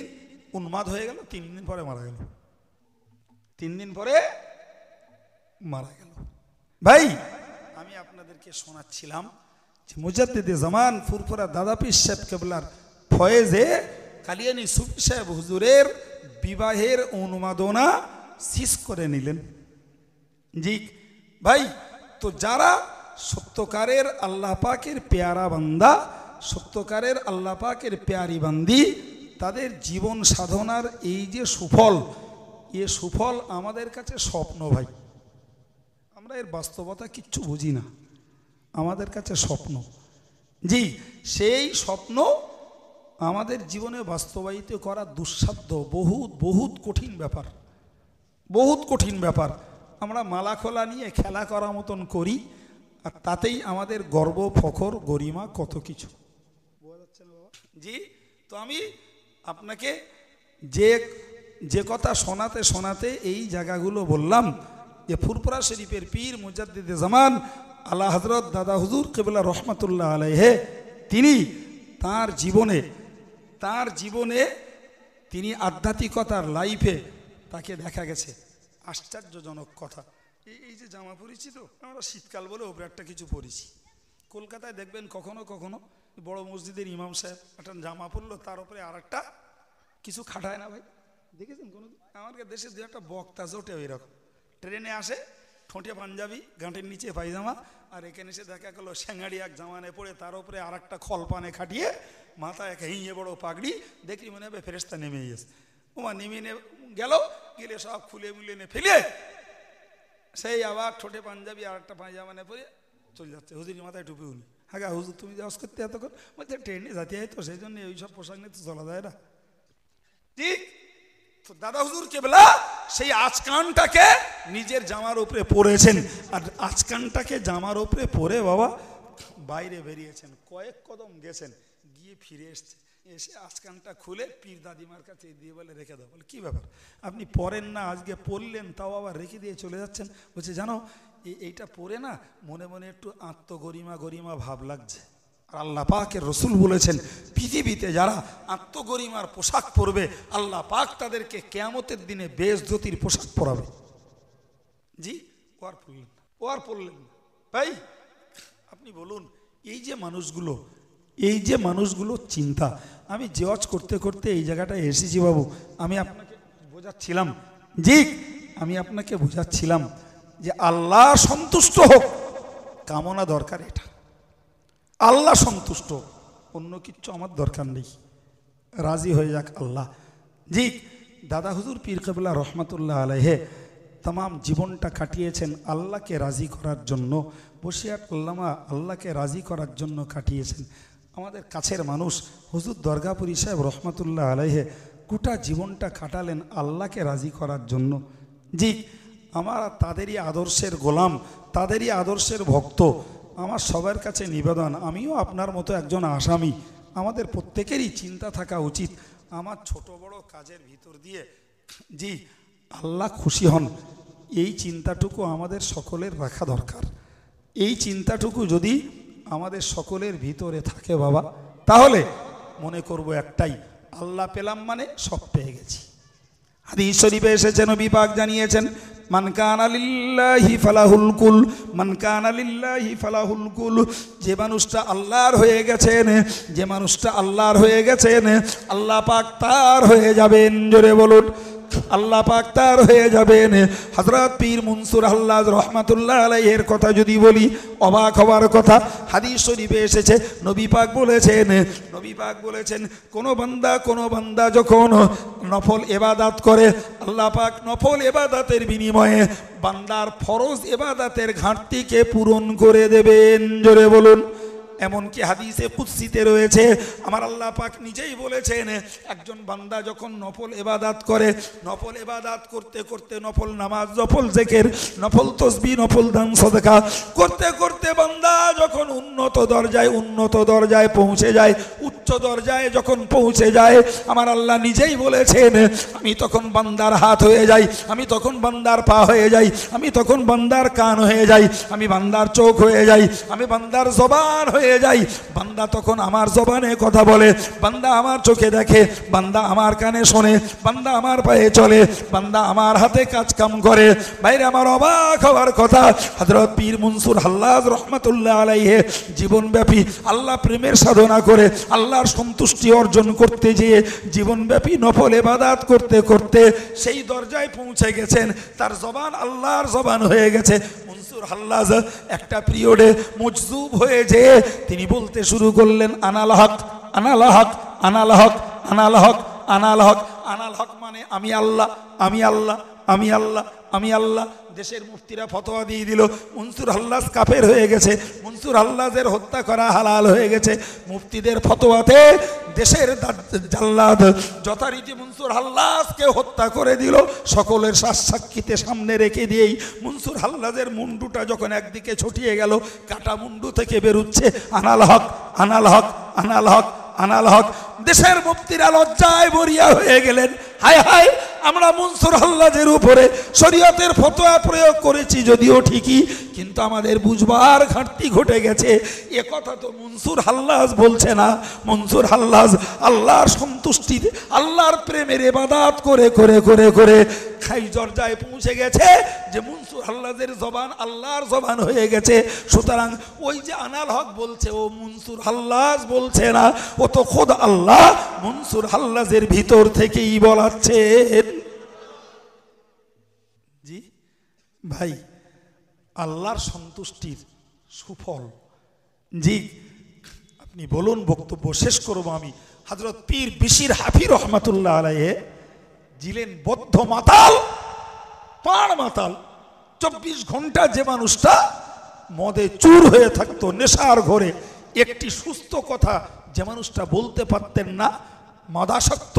উন্মাদ হয়ে গেল তিন দিন পরে মারা গেল তিন দিন পরে মারা গেল ভাই আমি আপনাদেরকে শোনাচ্ছিলাম যে মুজাদ্দিদে জামান ফুরফুরা দাদাপীর সাহেব কেবলার ফয়েজে কালিয়ানি সুফি সাহেব হুজুরের বিবাহের অনুমাদনা শেষ করে নিলেন জি ভাই তো যারা সত্যকারের আল্লাহ পাকের পেয়ারা বান্দা সত্যকারের আল্লাহ পাকের পেয়ারি বান্দি তাদের জীবন সাধনার এই যে সুফল এ সুফল আমাদের কাছে স্বপ্ন ভাই আমরা এর বাস্তবতা কিচ্ছু বুঝি না আমাদের কাছে স্বপ্ন জি সেই স্বপ্ন আমাদের জীবনে বাস্তবায়িত করা দুঃসাধ্য বহুত বহুত কঠিন ব্যাপার বহুত কঠিন ব্যাপার আমরা মালা খোলা নিয়ে খেলা করা মতন করি আর তাতেই আমাদের গর্ব ফখর গরিমা কত কিছু জি তো আমি আপনাকে যে যে কথা শোনাতে শোনাতে এই জায়গাগুলো বললাম যে ফুরপুরা শরীফের পীর মুজাদ্দিদে জামান আল্লাহ হজরত দাদা হুজুর কেবলা রহমতুল্লাহ আলহে তিনি তার জীবনে তার জীবনে তিনি আধ্যাত্মিকতার লাইফে তাকে দেখা গেছে আশ্চর্যজনক কথা এই যে জামা পরিচিত তো আমরা শীতকাল বলে ওপরে একটা কিছু পরেছি কলকাতায় দেখবেন কখনো কখনো বড় মসজিদের ইমাম সাহেব একটা জামা পরলো তার উপরে আর একটা কিছু খাটায় না ভাই দেখেছেন কোনো আমার দেশে দু একটা বক্তা জোটে ওই রকম ট্রেনে আসে ঠোঁটে পাঞ্জাবি গাঁটের নিচে পায়জামা আর এখানে এসে দেখা গেলো স্যাঙাড়ি এক জামানে পড়ে তার উপরে আর একটা খলপানে খাটিয়ে মাথায় এক হিঁয়ে বড় পাগড়ি দেখি মনে হবে ফেরেস্তা নেমে গেছে ওমা নেমে গেল গেলে সব খুলে মুলে নে ফেলে সেই আবার ঠোঁটে পাঞ্জাবি আর একটা পায়জামা নে পরে চলে যাচ্ছে হুজুর মাথায় টুপি উনি হ্যাঁ হুজুর তুমি যাওয়া করতে এতক্ষণ বলছে ট্রেনে যাতে তো সেই জন্য সব পোশাক নিয়ে তো চলা যায় না ঠিক তো দাদা হুজুর কেবলা সেই আচকানটাকে নিজের জামার উপরে পরেছেন আর আচকানটাকে জামার উপরে পরে বাবা বাইরে বেরিয়েছেন কয়েক কদম গেছেন গিয়ে ফিরে এসছে এসে আজকানটা খুলে পীর দাদিমার কাছে দিয়ে বলে রেখে দাও বলে কী ব্যাপার আপনি পরেন না আজকে পড়লেন তাও আবার রেখে দিয়ে চলে যাচ্ছেন বলছে জানো এইটা পরে না মনে মনে একটু আত্মগরিমা গরিমা ভাব লাগছে আর আল্লাহ পাকের রসুল বলেছেন পৃথিবীতে যারা আত্মগরিমার পোশাক পরবে আল্লাহ পাক তাদেরকে কেয়ামতের দিনে বেশ জ্যোতির পোশাক পরাবে জি ও আর পড়লেন ও আর পড়লেন ভাই আপনি বলুন এই যে মানুষগুলো এই যে মানুষগুলো চিন্তা আমি জজ করতে করতে এই জায়গাটা এসেছি বাবু আমি আপনাকে বোঝাচ্ছিলাম জি আমি আপনাকে বোঝাচ্ছিলাম যে আল্লাহ সন্তুষ্ট হোক কামনা দরকার এটা আল্লাহ সন্তুষ্ট অন্য কিচ্ছু আমার দরকার নেই রাজি হয়ে যাক আল্লাহ জি দাদা হুজুর পীর কেবলা রহমতুল্লাহ আলহে তাম জীবনটা কাটিয়েছেন আল্লাহকে রাজি করার জন্য বসিয়া আল্লামা আল্লাহকে রাজি করার জন্য কাটিয়েছেন আমাদের কাছের মানুষ হুজুর দর্গাপুরী সাহেব রহমতুল্লাহ আলহে গোটা জীবনটা কাটালেন আল্লাহকে রাজি করার জন্য জি আমার তাদেরই আদর্শের গোলাম তাদেরই আদর্শের ভক্ত আমার সবার কাছে নিবেদন আমিও আপনার মতো একজন আসামি আমাদের প্রত্যেকেরই চিন্তা থাকা উচিত আমার ছোট বড় কাজের ভিতর দিয়ে জি আল্লাহ খুশি হন এই চিন্তাটুকু আমাদের সকলের রাখা দরকার এই চিন্তাটুকু যদি আমাদের সকলের ভিতরে থাকে বাবা তাহলে মনে করব একটাই আল্লাহ পেলাম মানে সব পেয়ে গেছি হাদিস শরীফে এসেছে নবী পাক জানিয়েছেন মানকান আলিল্লাহি ফালাহুল কুল মানকান আলিল্লাহি ফালাহুল কুল যে মানুষটা আল্লাহর হয়ে গেছেন যে মানুষটা আল্লাহর হয়ে গেছেন আল্লাহ পাক তার হয়ে যাবেন জোরে বলুন আল্লাহ পাক তার হয়ে যাবেন হজরত পীর মনসুর আল্লাহ রহমাতুল্লাহ আলাইহের কথা যদি বলি অবাক হওয়ার কথা হাদিস শরীফে এসেছে নবী পাক বলেছেন নবী পাক বলেছেন কোনো বান্দা কোনো বান্দা যখন নফল এবাদাত করে আল্লাহ পাক নফল এবাদাতের বিনিময়ে বান্দার ফরজ এবাদাতের ঘাটতিকে পূরণ করে দেবেন জোরে বলুন এমনকি হাদিসে কুৎসিতে রয়েছে আমার আল্লাহ পাক নিজেই বলেছেন একজন বান্দা যখন নফল এবাদাত করে নফল এবাদাত করতে করতে নফল নামাজ নফল জেকের নফল তসবি নফল দান সদকা করতে করতে বান্দা যখন উন্নত দরজায় উন্নত দরজায় পৌঁছে যায় উচ্চ দরজায় যখন পৌঁছে যায় আমার আল্লাহ নিজেই বলেছেন আমি তখন বান্দার হাত হয়ে যাই আমি তখন বান্দার পা হয়ে যাই আমি তখন বান্দার কান হয়ে যাই আমি বান্দার চোখ হয়ে যাই আমি বান্দার জবান হয়ে পেয়ে যাই বান্দা তখন আমার জবানে কথা বলে বান্দা আমার চোখে দেখে বান্দা আমার কানে শোনে বান্দা আমার পায়ে চলে বান্দা আমার হাতে কাজ কাম করে বাইরে আমার অবাক হওয়ার কথা হজরত পীর মনসুর হাল্লাজ রহমতুল্লাহ আলাইহে জীবনব্যাপী আল্লাহ প্রেমের সাধনা করে আল্লাহর সন্তুষ্টি অর্জন করতে যেয়ে জীবনব্যাপী নফল এবাদাত করতে করতে সেই দরজায় পৌঁছে গেছেন তার জবান আল্লাহর জবান হয়ে গেছে মনসুর হাল্লাজ একটা পিরিয়ডে মজজুব হয়ে যেয়ে তিনি বলতে শুরু করলেন আনাল হক আনাল হক আনাল হক আনাল হক আনাল হক আনাল হক মানে আমি আল্লাহ আমি আল্লাহ আমি আল্লাহ আমি আল্লাহ দেশের মুফতিরা ফতোয়া দিয়ে দিল মনসুর আল্লাহ কাফের হয়ে গেছে মনসুর আল্লাহের হত্যা করা হালাল হয়ে গেছে মুফতিদের ফতোয়াতে দেশের জাল্লাদ যথারীতি মনসুর হাল্লাজকে হত্যা করে দিল সকলের শ্বাস সাক্ষীতে সামনে রেখে দিয়েই মনসুর হাল্লাদের মুন্ডুটা যখন একদিকে ছটিয়ে গেল কাটা মুন্ডু থেকে বেরুচ্ছে আনাল হক আনাল হক আনাল হক আনাল হক দেশের মুক্তিরা লজ্জায় বরিয়া হয়ে গেলেন হায় হায় আমরা মনসুর আল্লাদের উপরে শরীয়তের ফতোয়া প্রয়োগ করেছি যদিও ঠিকই কিন্তু আমাদের বুঝবার ঘাটতি ঘটে গেছে এ কথা তো মনসুর হাল্লাজ বলছে না মনসুর হাল্লাজ আল্লাহর সন্তুষ্টিতে আল্লাহর প্রেমের এবাদাত করে করে করে করে খাই জর্জায় পৌঁছে গেছে যে মনসুর হাল্লাজের জবান আল্লাহর জবান হয়ে গেছে সুতরাং ওই যে আনাল হক বলছে ও মনসুর হাল্লাজ বলছে না ও তো খোদ আল্লাহ আল্লাহ মনসুর হাল্লাজের ভিতর থেকেই বলাচ্ছেন জি ভাই আল্লাহর সন্তুষ্টির সুফল জি আপনি বলুন বক্তব্য শেষ করবো আমি হাজরত পীর বিশির হাফি রহমাতুল্লাহ আলাইহে জিলেন বদ্ধ মাতাল পাড় মাতাল চব্বিশ ঘন্টা যে মানুষটা মদে চুর হয়ে থাকতো নেশার ঘরে একটি সুস্থ কথা যে মানুষটা বলতে পারতেন না মাদাসক্ত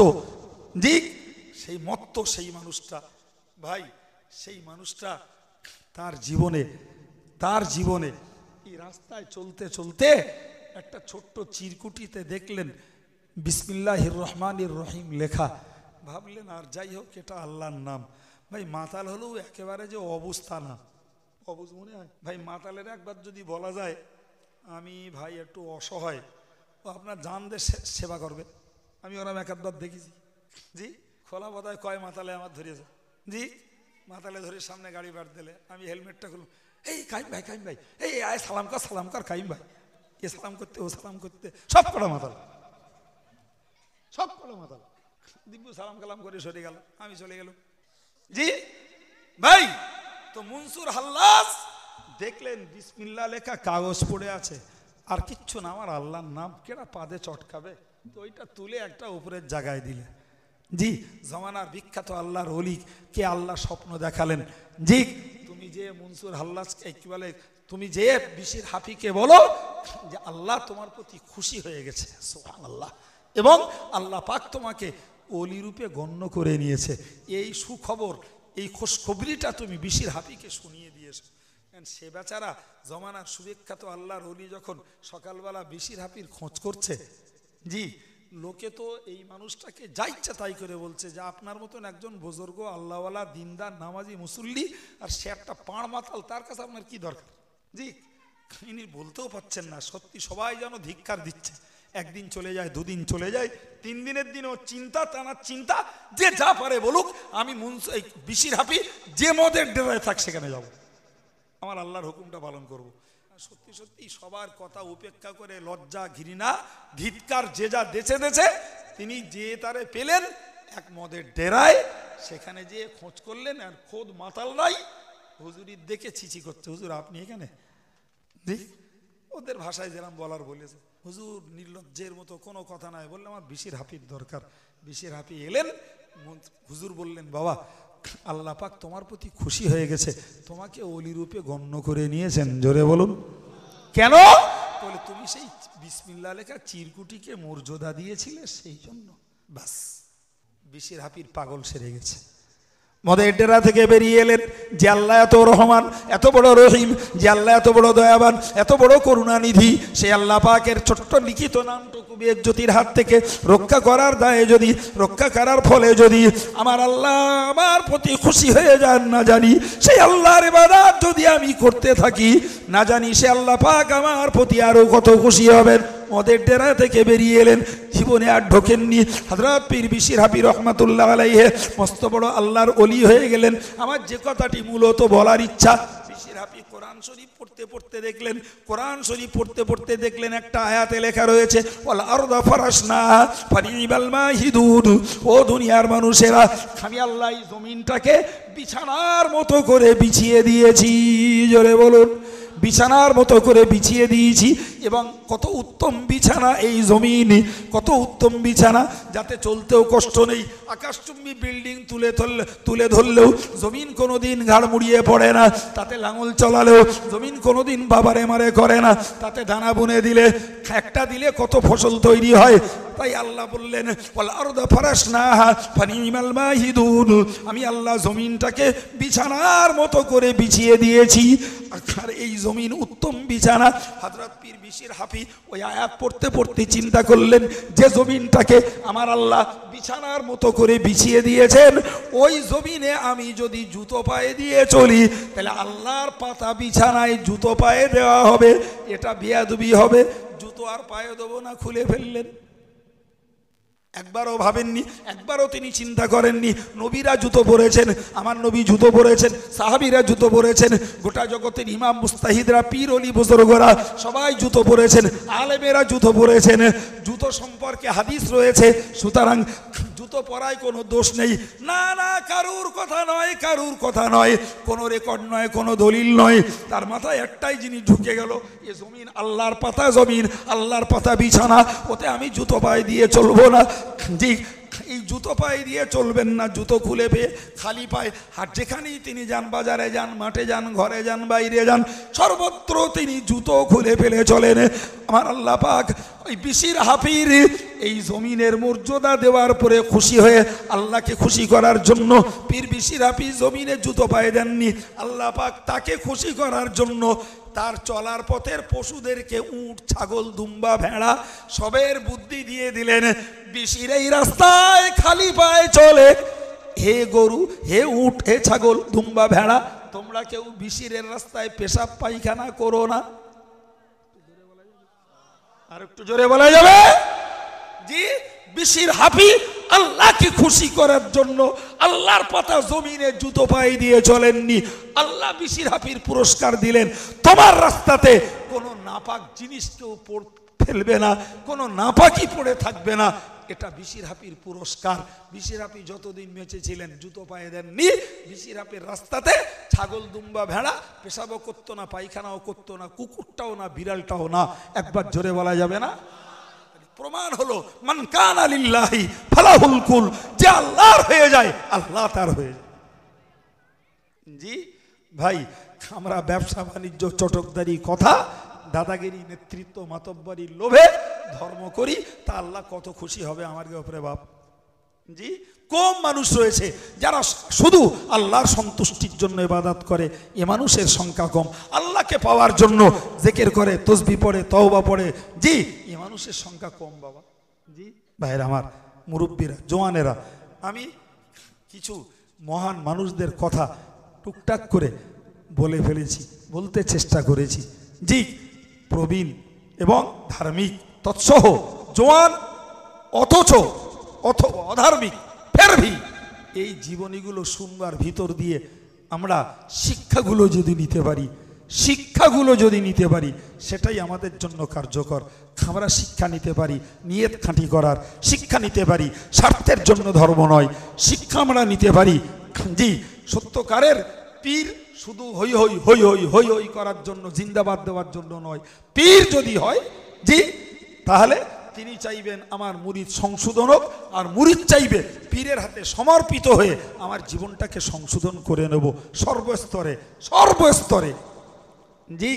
দিক সেই মত্ত সেই মানুষটা ভাই সেই মানুষটা তার জীবনে তার জীবনে এই রাস্তায় চলতে চলতে একটা ছোট্ট চিরকুটিতে দেখলেন বিসমিল্লাহির রহমানির রহিম লেখা ভাবলেন আর যাই হোক এটা আল্লাহর নাম ভাই মাতাল হলেও একেবারে যে অবস্থা না অবস্থা মনে হয় ভাই মাতালের একবার যদি বলা যায় আমি ভাই একটু অসহায় ও আপনার জানদের সেবা করবে আমি ওরা একাধবার দেখেছি জি খোলা বোধ কয় মাতালে আমার ধরিয়েছে জি মাতালে ধরে সামনে গাড়ি বার দিলে আমি হেলমেটটা খুলুম এই কাইম ভাই কাইম ভাই এই আয় সালাম কর সালাম কর কাইম ভাই এ সালাম করতে ও সালাম করতে সব কটা মাতাল সব কটা মাতাল দিব্য সালাম কালাম করে সরে গেল আমি চলে গেলাম জি ভাই তো মনসুর হাল্লাস দেখলেন বিসমিল্লা লেখা কাগজ পড়ে আছে আর কিচ্ছু না আমার আল্লাহর নাম কেনা পাদে চটকাবে তো ওইটা তুলে একটা উপরের জায়গায় দিলে জি জমানার বিখ্যাত আল্লাহর অলিক কে আল্লাহ স্বপ্ন দেখালেন জি তুমি যে মনসুর হাল্লাসকে কি বলে তুমি যে বিশির হাফিকে বলো যে আল্লাহ তোমার প্রতি খুশি হয়ে গেছে সোহান আল্লাহ এবং আল্লাহ পাক তোমাকে অলি রূপে গণ্য করে নিয়েছে এই সুখবর এই খোশখবরিটা তুমি বিশির হাফিকে শুনিয়ে দিয়েছো দেখবেন সে বেচারা জমানার তো আল্লাহর হলি যখন সকালবেলা বেশির হাপির খোঁজ করছে জি লোকে তো এই মানুষটাকে যা ইচ্ছা তাই করে বলছে যে আপনার মতন একজন বুজুর্গ আল্লাহওয়ালা দিনদার নামাজি মুসল্লি আর সে একটা পাঁড় মাতাল তার কাছে আপনার কি দরকার জি ইনি বলতেও পাচ্ছেন না সত্যি সবাই যেন ধিক্কার দিচ্ছে একদিন চলে যায় দুদিন চলে যায় তিন দিনের দিনও চিন্তা টানার চিন্তা যে যা পারে বলুক আমি মুন এই বিশির হাপি যে মদের ডেরায় থাক সেখানে যাবো আমার আল্লাহর হুকুমটা পালন করব। সত্যি সত্যি সবার কথা উপেক্ষা করে লজ্জা ঘৃণা ধিৎকার যে যা দেছে দেছে তিনি যে তারে পেলেন এক মদের ডেরায় সেখানে যেয়ে খোঁজ করলেন আর খোদ নাই হুজুরির দেখে চিচি করছে হুজুর আপনি এখানে ওদের ভাষায় যেরাম বলার বলেছে হুজুর নির্লজ্জের মতো কোনো কথা নাই বললে আমার বিশির হাফির দরকার বিশির হাফি এলেন হুজুর বললেন বাবা আল্লাহ পাক তোমার প্রতি খুশি হয়ে গেছে তোমাকে অলি রূপে গণ্য করে নিয়েছেন জোরে বলুন কেন বলে তুমি সেই বিসমিল্লা লেখা চিরকুটিকে মর্যাদা দিয়েছিলে সেই জন্য বাস বিশির হাপির পাগল সেরে গেছে মদের ডেরা থেকে বেরিয়ে এলেন যে আল্লাহ এত রহমান এত বড় রহিম যে আল্লাহ এত বড় দয়াবান এত বড় করুণানিধি সে আল্লাহ পাকের ছোট্ট লিখিত নামটুকু জ্যোতির হাত থেকে রক্ষা করার দায়ে যদি রক্ষা করার ফলে যদি আমার আল্লাহ আমার প্রতি খুশি হয়ে যান না জানি সেই আল্লাহর এবার যদি আমি করতে থাকি না জানি সে আল্লাহ পাক আমার প্রতি আরও কত খুশি হবেন মদের ডেরা থেকে বেরিয়ে এলেন জীবনে আর ঢোকেননি হাজরাত পীর বিশির হাবি রহমাতুল্লাহ আলাইহে মস্ত বড় আল্লাহর অলি হয়ে গেলেন আমার যে কথাটি মূলত বলার ইচ্ছা কোরআন শরীফ পড়তে পড়তে দেখলেন কোরআন শরীফ পড়তে পড়তে দেখলেন একটা আয়াতে লেখা রয়েছে ও দুনিয়ার মানুষেরা জমিনটাকে বিছানার মতো করে বিছিয়ে দিয়েছি জোরে বলুন বিছানার মতো করে বিছিয়ে দিয়েছি এবং কত উত্তম বিছানা এই জমিন কত উত্তম বিছানা যাতে চলতেও কষ্ট নেই আকাশচুম্বী বিল্ডিং তুলে ধরলে তুলে ধরলেও জমিন কোনো দিন ঘাড় মুড়িয়ে পড়ে না তাতে লাঙল চলালেও জমিন কোনো দিন বাবারে মারে করে না তাতে দানা বুনে দিলে একটা দিলে কত ফসল তৈরি হয় তাই আল্লাহ বললেন ফরাস না আমি আল্লাহ জমিনটাকে বিছানার মতো করে বিছিয়ে দিয়েছি আর এই জমিন উত্তম বিছানা হজরত পীর বিশির হাফি ওই আয়াত পড়তে পড়তে চিন্তা করলেন যে জমিনটাকে আমার আল্লাহ বিছানার মতো করে বিছিয়ে দিয়েছেন ওই জমিনে আমি যদি জুতো পায়ে দিয়ে চলি তাহলে আল্লাহর পাতা বিছানায় জুতো পায়ে দেওয়া হবে এটা বিয়াদুবি হবে জুতো আর পায়ে দেবো না খুলে ফেললেন একবারও ভাবেননি একবারও তিনি চিন্তা করেননি নবীরা জুতো পরেছেন আমার নবী জুতো পরেছেন সাহাবিরা জুতো পরেছেন গোটা জগতের ইমাম মুস্তাহিদরা পীর অলি বুজুর্গরা সবাই জুতো পরেছেন আলেমেরা জুতো পরেছেন জুতো সম্পর্কে হাদিস রয়েছে সুতরাং তো পড়ায় কোনো দোষ নেই না না কারুর কথা নয় কারুর কথা নয় কোনো রেকর্ড নয় কোনো দলিল নয় তার মাথায় একটাই জিনিস ঢুকে গেল এ জমিন আল্লাহর পাতা জমিন আল্লাহর পাতা বিছানা ওতে আমি জুতো পায়ে দিয়ে চলবো না জি এই জুতো পায়ে দিয়ে চলবেন না জুতো খুলে পেয়ে খালি পায়ে আর যেখানেই তিনি যান বাজারে যান মাঠে যান ঘরে যান বাইরে যান সর্বত্র তিনি জুতো খুলে ফেলে চলেন আমার আল্লাহ পাক ওই বিশির হাফির এই জমিনের মর্যাদা দেওয়ার পরে খুশি হয়ে আল্লাহকে খুশি করার জন্য পীর বিশির হাফি জমিনে জুতো পায়ে দেননি আল্লাহ পাক তাকে খুশি করার জন্য তার চলার পথের পশুদেরকে উঁট ছাগল দুম্বা ভেড়া সবের বুদ্ধি দিয়ে দিলেন বিশির এই রাস্তায় খালি পায়ে চলে হে গরু হে উঁট হে ছাগল দুম্বা ভেড়া তোমরা কেউ বিশিরের রাস্তায় পেশাব পায়খানা করো না আর একটু জোরে বলা যাবে জি বিশির হাফি আল্লাহকে খুশি করার জন্য আল্লাহর পাতা জমিনে জুতো পায়ে দিয়ে চলেননি আল্লাহ বিশির হাফির পুরস্কার দিলেন তোমার রাস্তাতে কোনো নাপাক জিনিস কেউ ফেলবে না কোনো নাপাকি পড়ে থাকবে না এটা বিশির হাফির পুরস্কার বিশির হাফি যতদিন বেঁচেছিলেন জুতো পায়ে দেননি বিশির হাফির রাস্তাতে ছাগল দুম্বা ভেড়া পেশাবও করতো না পায়খানাও করতো না কুকুরটাও না বিড়ালটাও না একবার জোরে বলা যাবে না প্রমাণ হলো মানকান আলিল্লাহি ফালাহুল কুল যে আল্লাহর হয়ে যায় আল্লাহ তার হয়ে যায় জি ভাই আমরা ব্যবসা বাণিজ্য চটকদারি কথা দাদাগিরি নেতৃত্ব মাতব্বারির লোভে ধর্ম করি তা আল্লাহ কত খুশি হবে আমার উপরে বাপ জি কম মানুষ রয়েছে যারা শুধু আল্লাহর সন্তুষ্টির জন্য ইবাদাত করে এ মানুষের সংখ্যা কম আল্লাহকে পাওয়ার জন্য জেকের করে তসবি পড়ে তওবা পড়ে জি এ মানুষের সংখ্যা কম বাবা জি ভাইয়ের আমার মুরব্বীরা জোয়ানেরা আমি কিছু মহান মানুষদের কথা টুকটাক করে বলে ফেলেছি বলতে চেষ্টা করেছি জি প্রবীণ এবং ধার্মিক তৎসহ জোয়ান অথচ অথবা অধার্মিক ফের ভি এই জীবনীগুলো শুনবার ভিতর দিয়ে আমরা শিক্ষাগুলো যদি নিতে পারি শিক্ষাগুলো যদি নিতে পারি সেটাই আমাদের জন্য কার্যকর আমরা শিক্ষা নিতে পারি নিয়ত খাঁটি করার শিক্ষা নিতে পারি স্বার্থের জন্য ধর্ম নয় শিক্ষা আমরা নিতে পারি জি সত্যকারের পীর শুধু হই হই হই হই হই হই করার জন্য জিন্দাবাদ দেওয়ার জন্য নয় পীর যদি হয় জি তাহলে তিনি চাইবেন আমার মুরিদ সংশোধন হোক আর মুরিদ চাইবে পীরের হাতে সমর্পিত হয়ে আমার জীবনটাকে সংশোধন করে নেব সর্বস্তরে সর্বস্তরে জি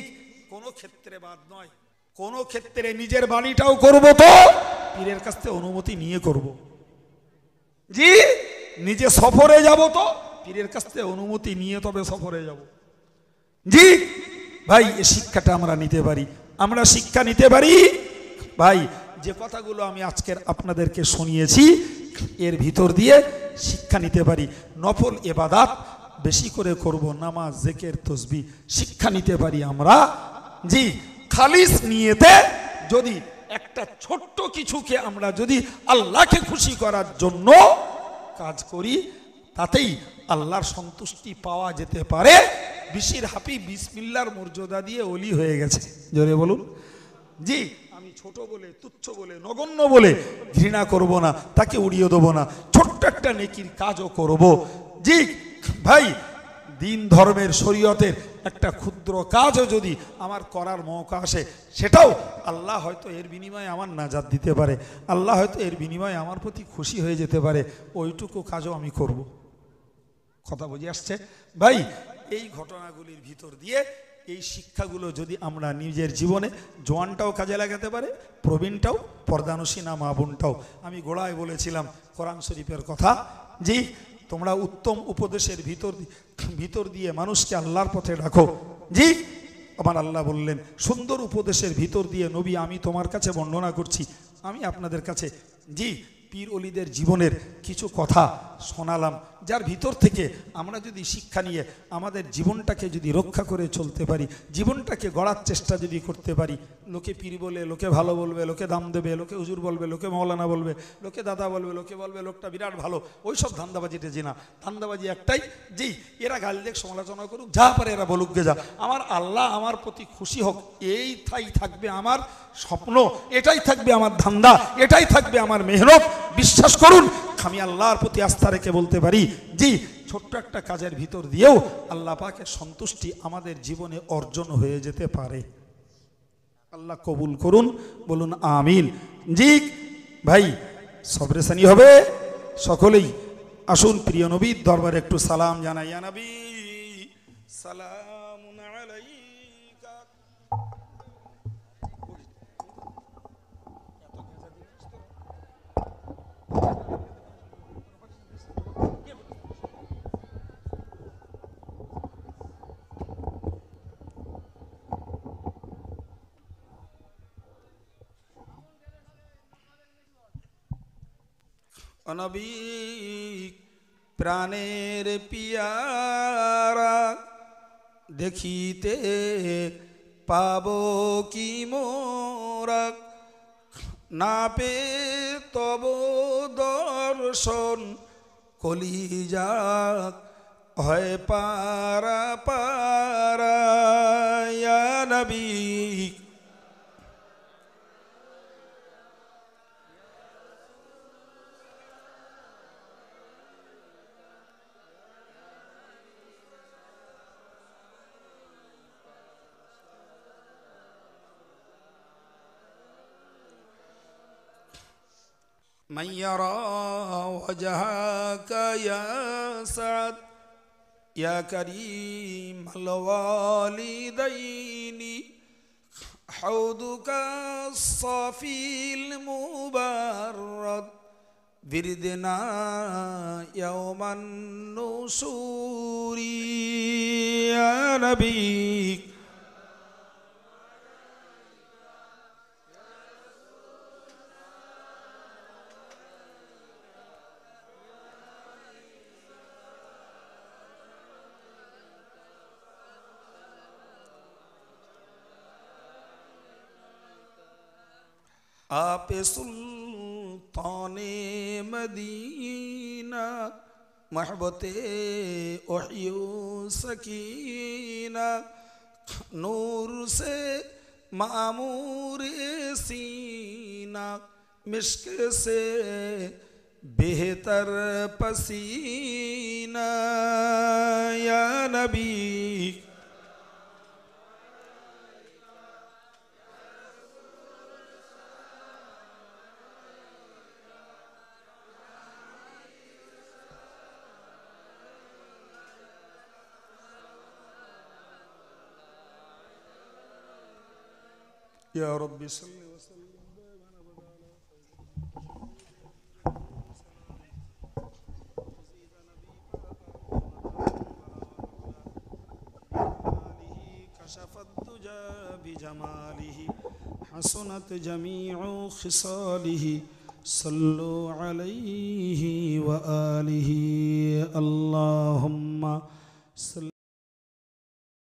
কোনো ক্ষেত্রে বাদ নয় কোনো ক্ষেত্রে নিজের বাড়িটাও করব তো পীরের কাছ থেকে অনুমতি নিয়ে করব। জি নিজে সফরে যাব তো পীরের কাছ থেকে অনুমতি নিয়ে তবে সফরে যাব জি ভাই এ শিক্ষাটা আমরা নিতে পারি আমরা শিক্ষা নিতে পারি ভাই যে কথাগুলো আমি আজকের আপনাদেরকে শুনিয়েছি এর ভিতর দিয়ে শিক্ষা নিতে পারি নফল এবাদাত বেশি করে করব নামাজ জেকের তসবি শিক্ষা নিতে পারি আমরা জি খালিস নিয়েতে যদি একটা ছোট্ট কিছুকে আমরা যদি আল্লাহকে খুশি করার জন্য কাজ করি তাতেই আল্লাহর সন্তুষ্টি পাওয়া যেতে পারে বিশির হাপি বিসমিল্লার মর্যাদা দিয়ে অলি হয়ে গেছে জোরে বলুন জি ছোট বলে তুচ্ছ বলে নগণ্য বলে ঘৃণা করব না তাকে উড়িয়ে দেবো না ছোট্ট একটা নেকির কাজও করব জি ভাই দিন ধর্মের শরীয়তের একটা ক্ষুদ্র কাজও যদি আমার করার মৌকা আসে সেটাও আল্লাহ হয়তো এর বিনিময়ে আমার নাজাদ দিতে পারে আল্লাহ হয়তো এর বিনিময়ে আমার প্রতি খুশি হয়ে যেতে পারে ওইটুকু কাজও আমি করব কথা বুঝে আসছে ভাই এই ঘটনাগুলির ভিতর দিয়ে এই শিক্ষাগুলো যদি আমরা নিজের জীবনে জোয়ানটাও কাজে লাগাতে পারে প্রবীণটাও না মা বোনটাও আমি গোড়ায় বলেছিলাম কোরআন শরীফের কথা জি তোমরা উত্তম উপদেশের ভিতর ভিতর দিয়ে মানুষকে আল্লাহর পথে রাখো জি আমার আল্লাহ বললেন সুন্দর উপদেশের ভিতর দিয়ে নবী আমি তোমার কাছে বর্ণনা করছি আমি আপনাদের কাছে জি পীর অলিদের জীবনের কিছু কথা শোনালাম যার ভিতর থেকে আমরা যদি শিক্ষা নিয়ে আমাদের জীবনটাকে যদি রক্ষা করে চলতে পারি জীবনটাকে গড়ার চেষ্টা যদি করতে পারি লোকে পীর বলে লোকে ভালো বলবে লোকে দাম দেবে লোকে হুজুর বলবে লোকে মৌলানা বলবে লোকে দাদা বলবে লোকে বলবে লোকটা বিরাট ভালো ওই সব ধান্দাবাজিটা যে না ধান্দাবাজি একটাই যেই এরা গাল দেখ সমালোচনা করুক যা পারে এরা বলুক গে যা আমার আল্লাহ আমার প্রতি খুশি হোক এই থাই থাকবে আমার স্বপ্ন এটাই থাকবে আমার ধান্দা এটাই থাকবে আমার মেহনত বিশ্বাস করুন আমি আল্লাহর প্রতি আস্থা রেখে বলতে পারি জি ছোট্ট একটা কাজের ভিতর দিয়েও আল্লাহ পাকের সন্তুষ্টি আমাদের জীবনে অর্জন হয়ে যেতে পারে আল্লাহ কবুল করুন বলুন আমিন জি ভাই সবরেসানি হবে সকলেই আসুন প্রিয় নবীর দরবারে একটু সালাম জানাই জানাবি সালাম অনবিক প্রাণের পিয়ারা দেখিতে পাব কি মোরা না পে তব দর্শন যাক হয় পারা পারা নবিক من يرى وجهك يا سعد يا كريم الوالدين حوضك الصافي المبرد بردنا يوم النسور يا نبيك آپ سلطان مدینہ محبت سکینہ نور سے معمور سینہ مشک سے بہتر پسینہ یا نبی يا رب صل وسلم كشف الدجى بجماله حسنت جميع خصاله صلوا عليه وآله اللهم صل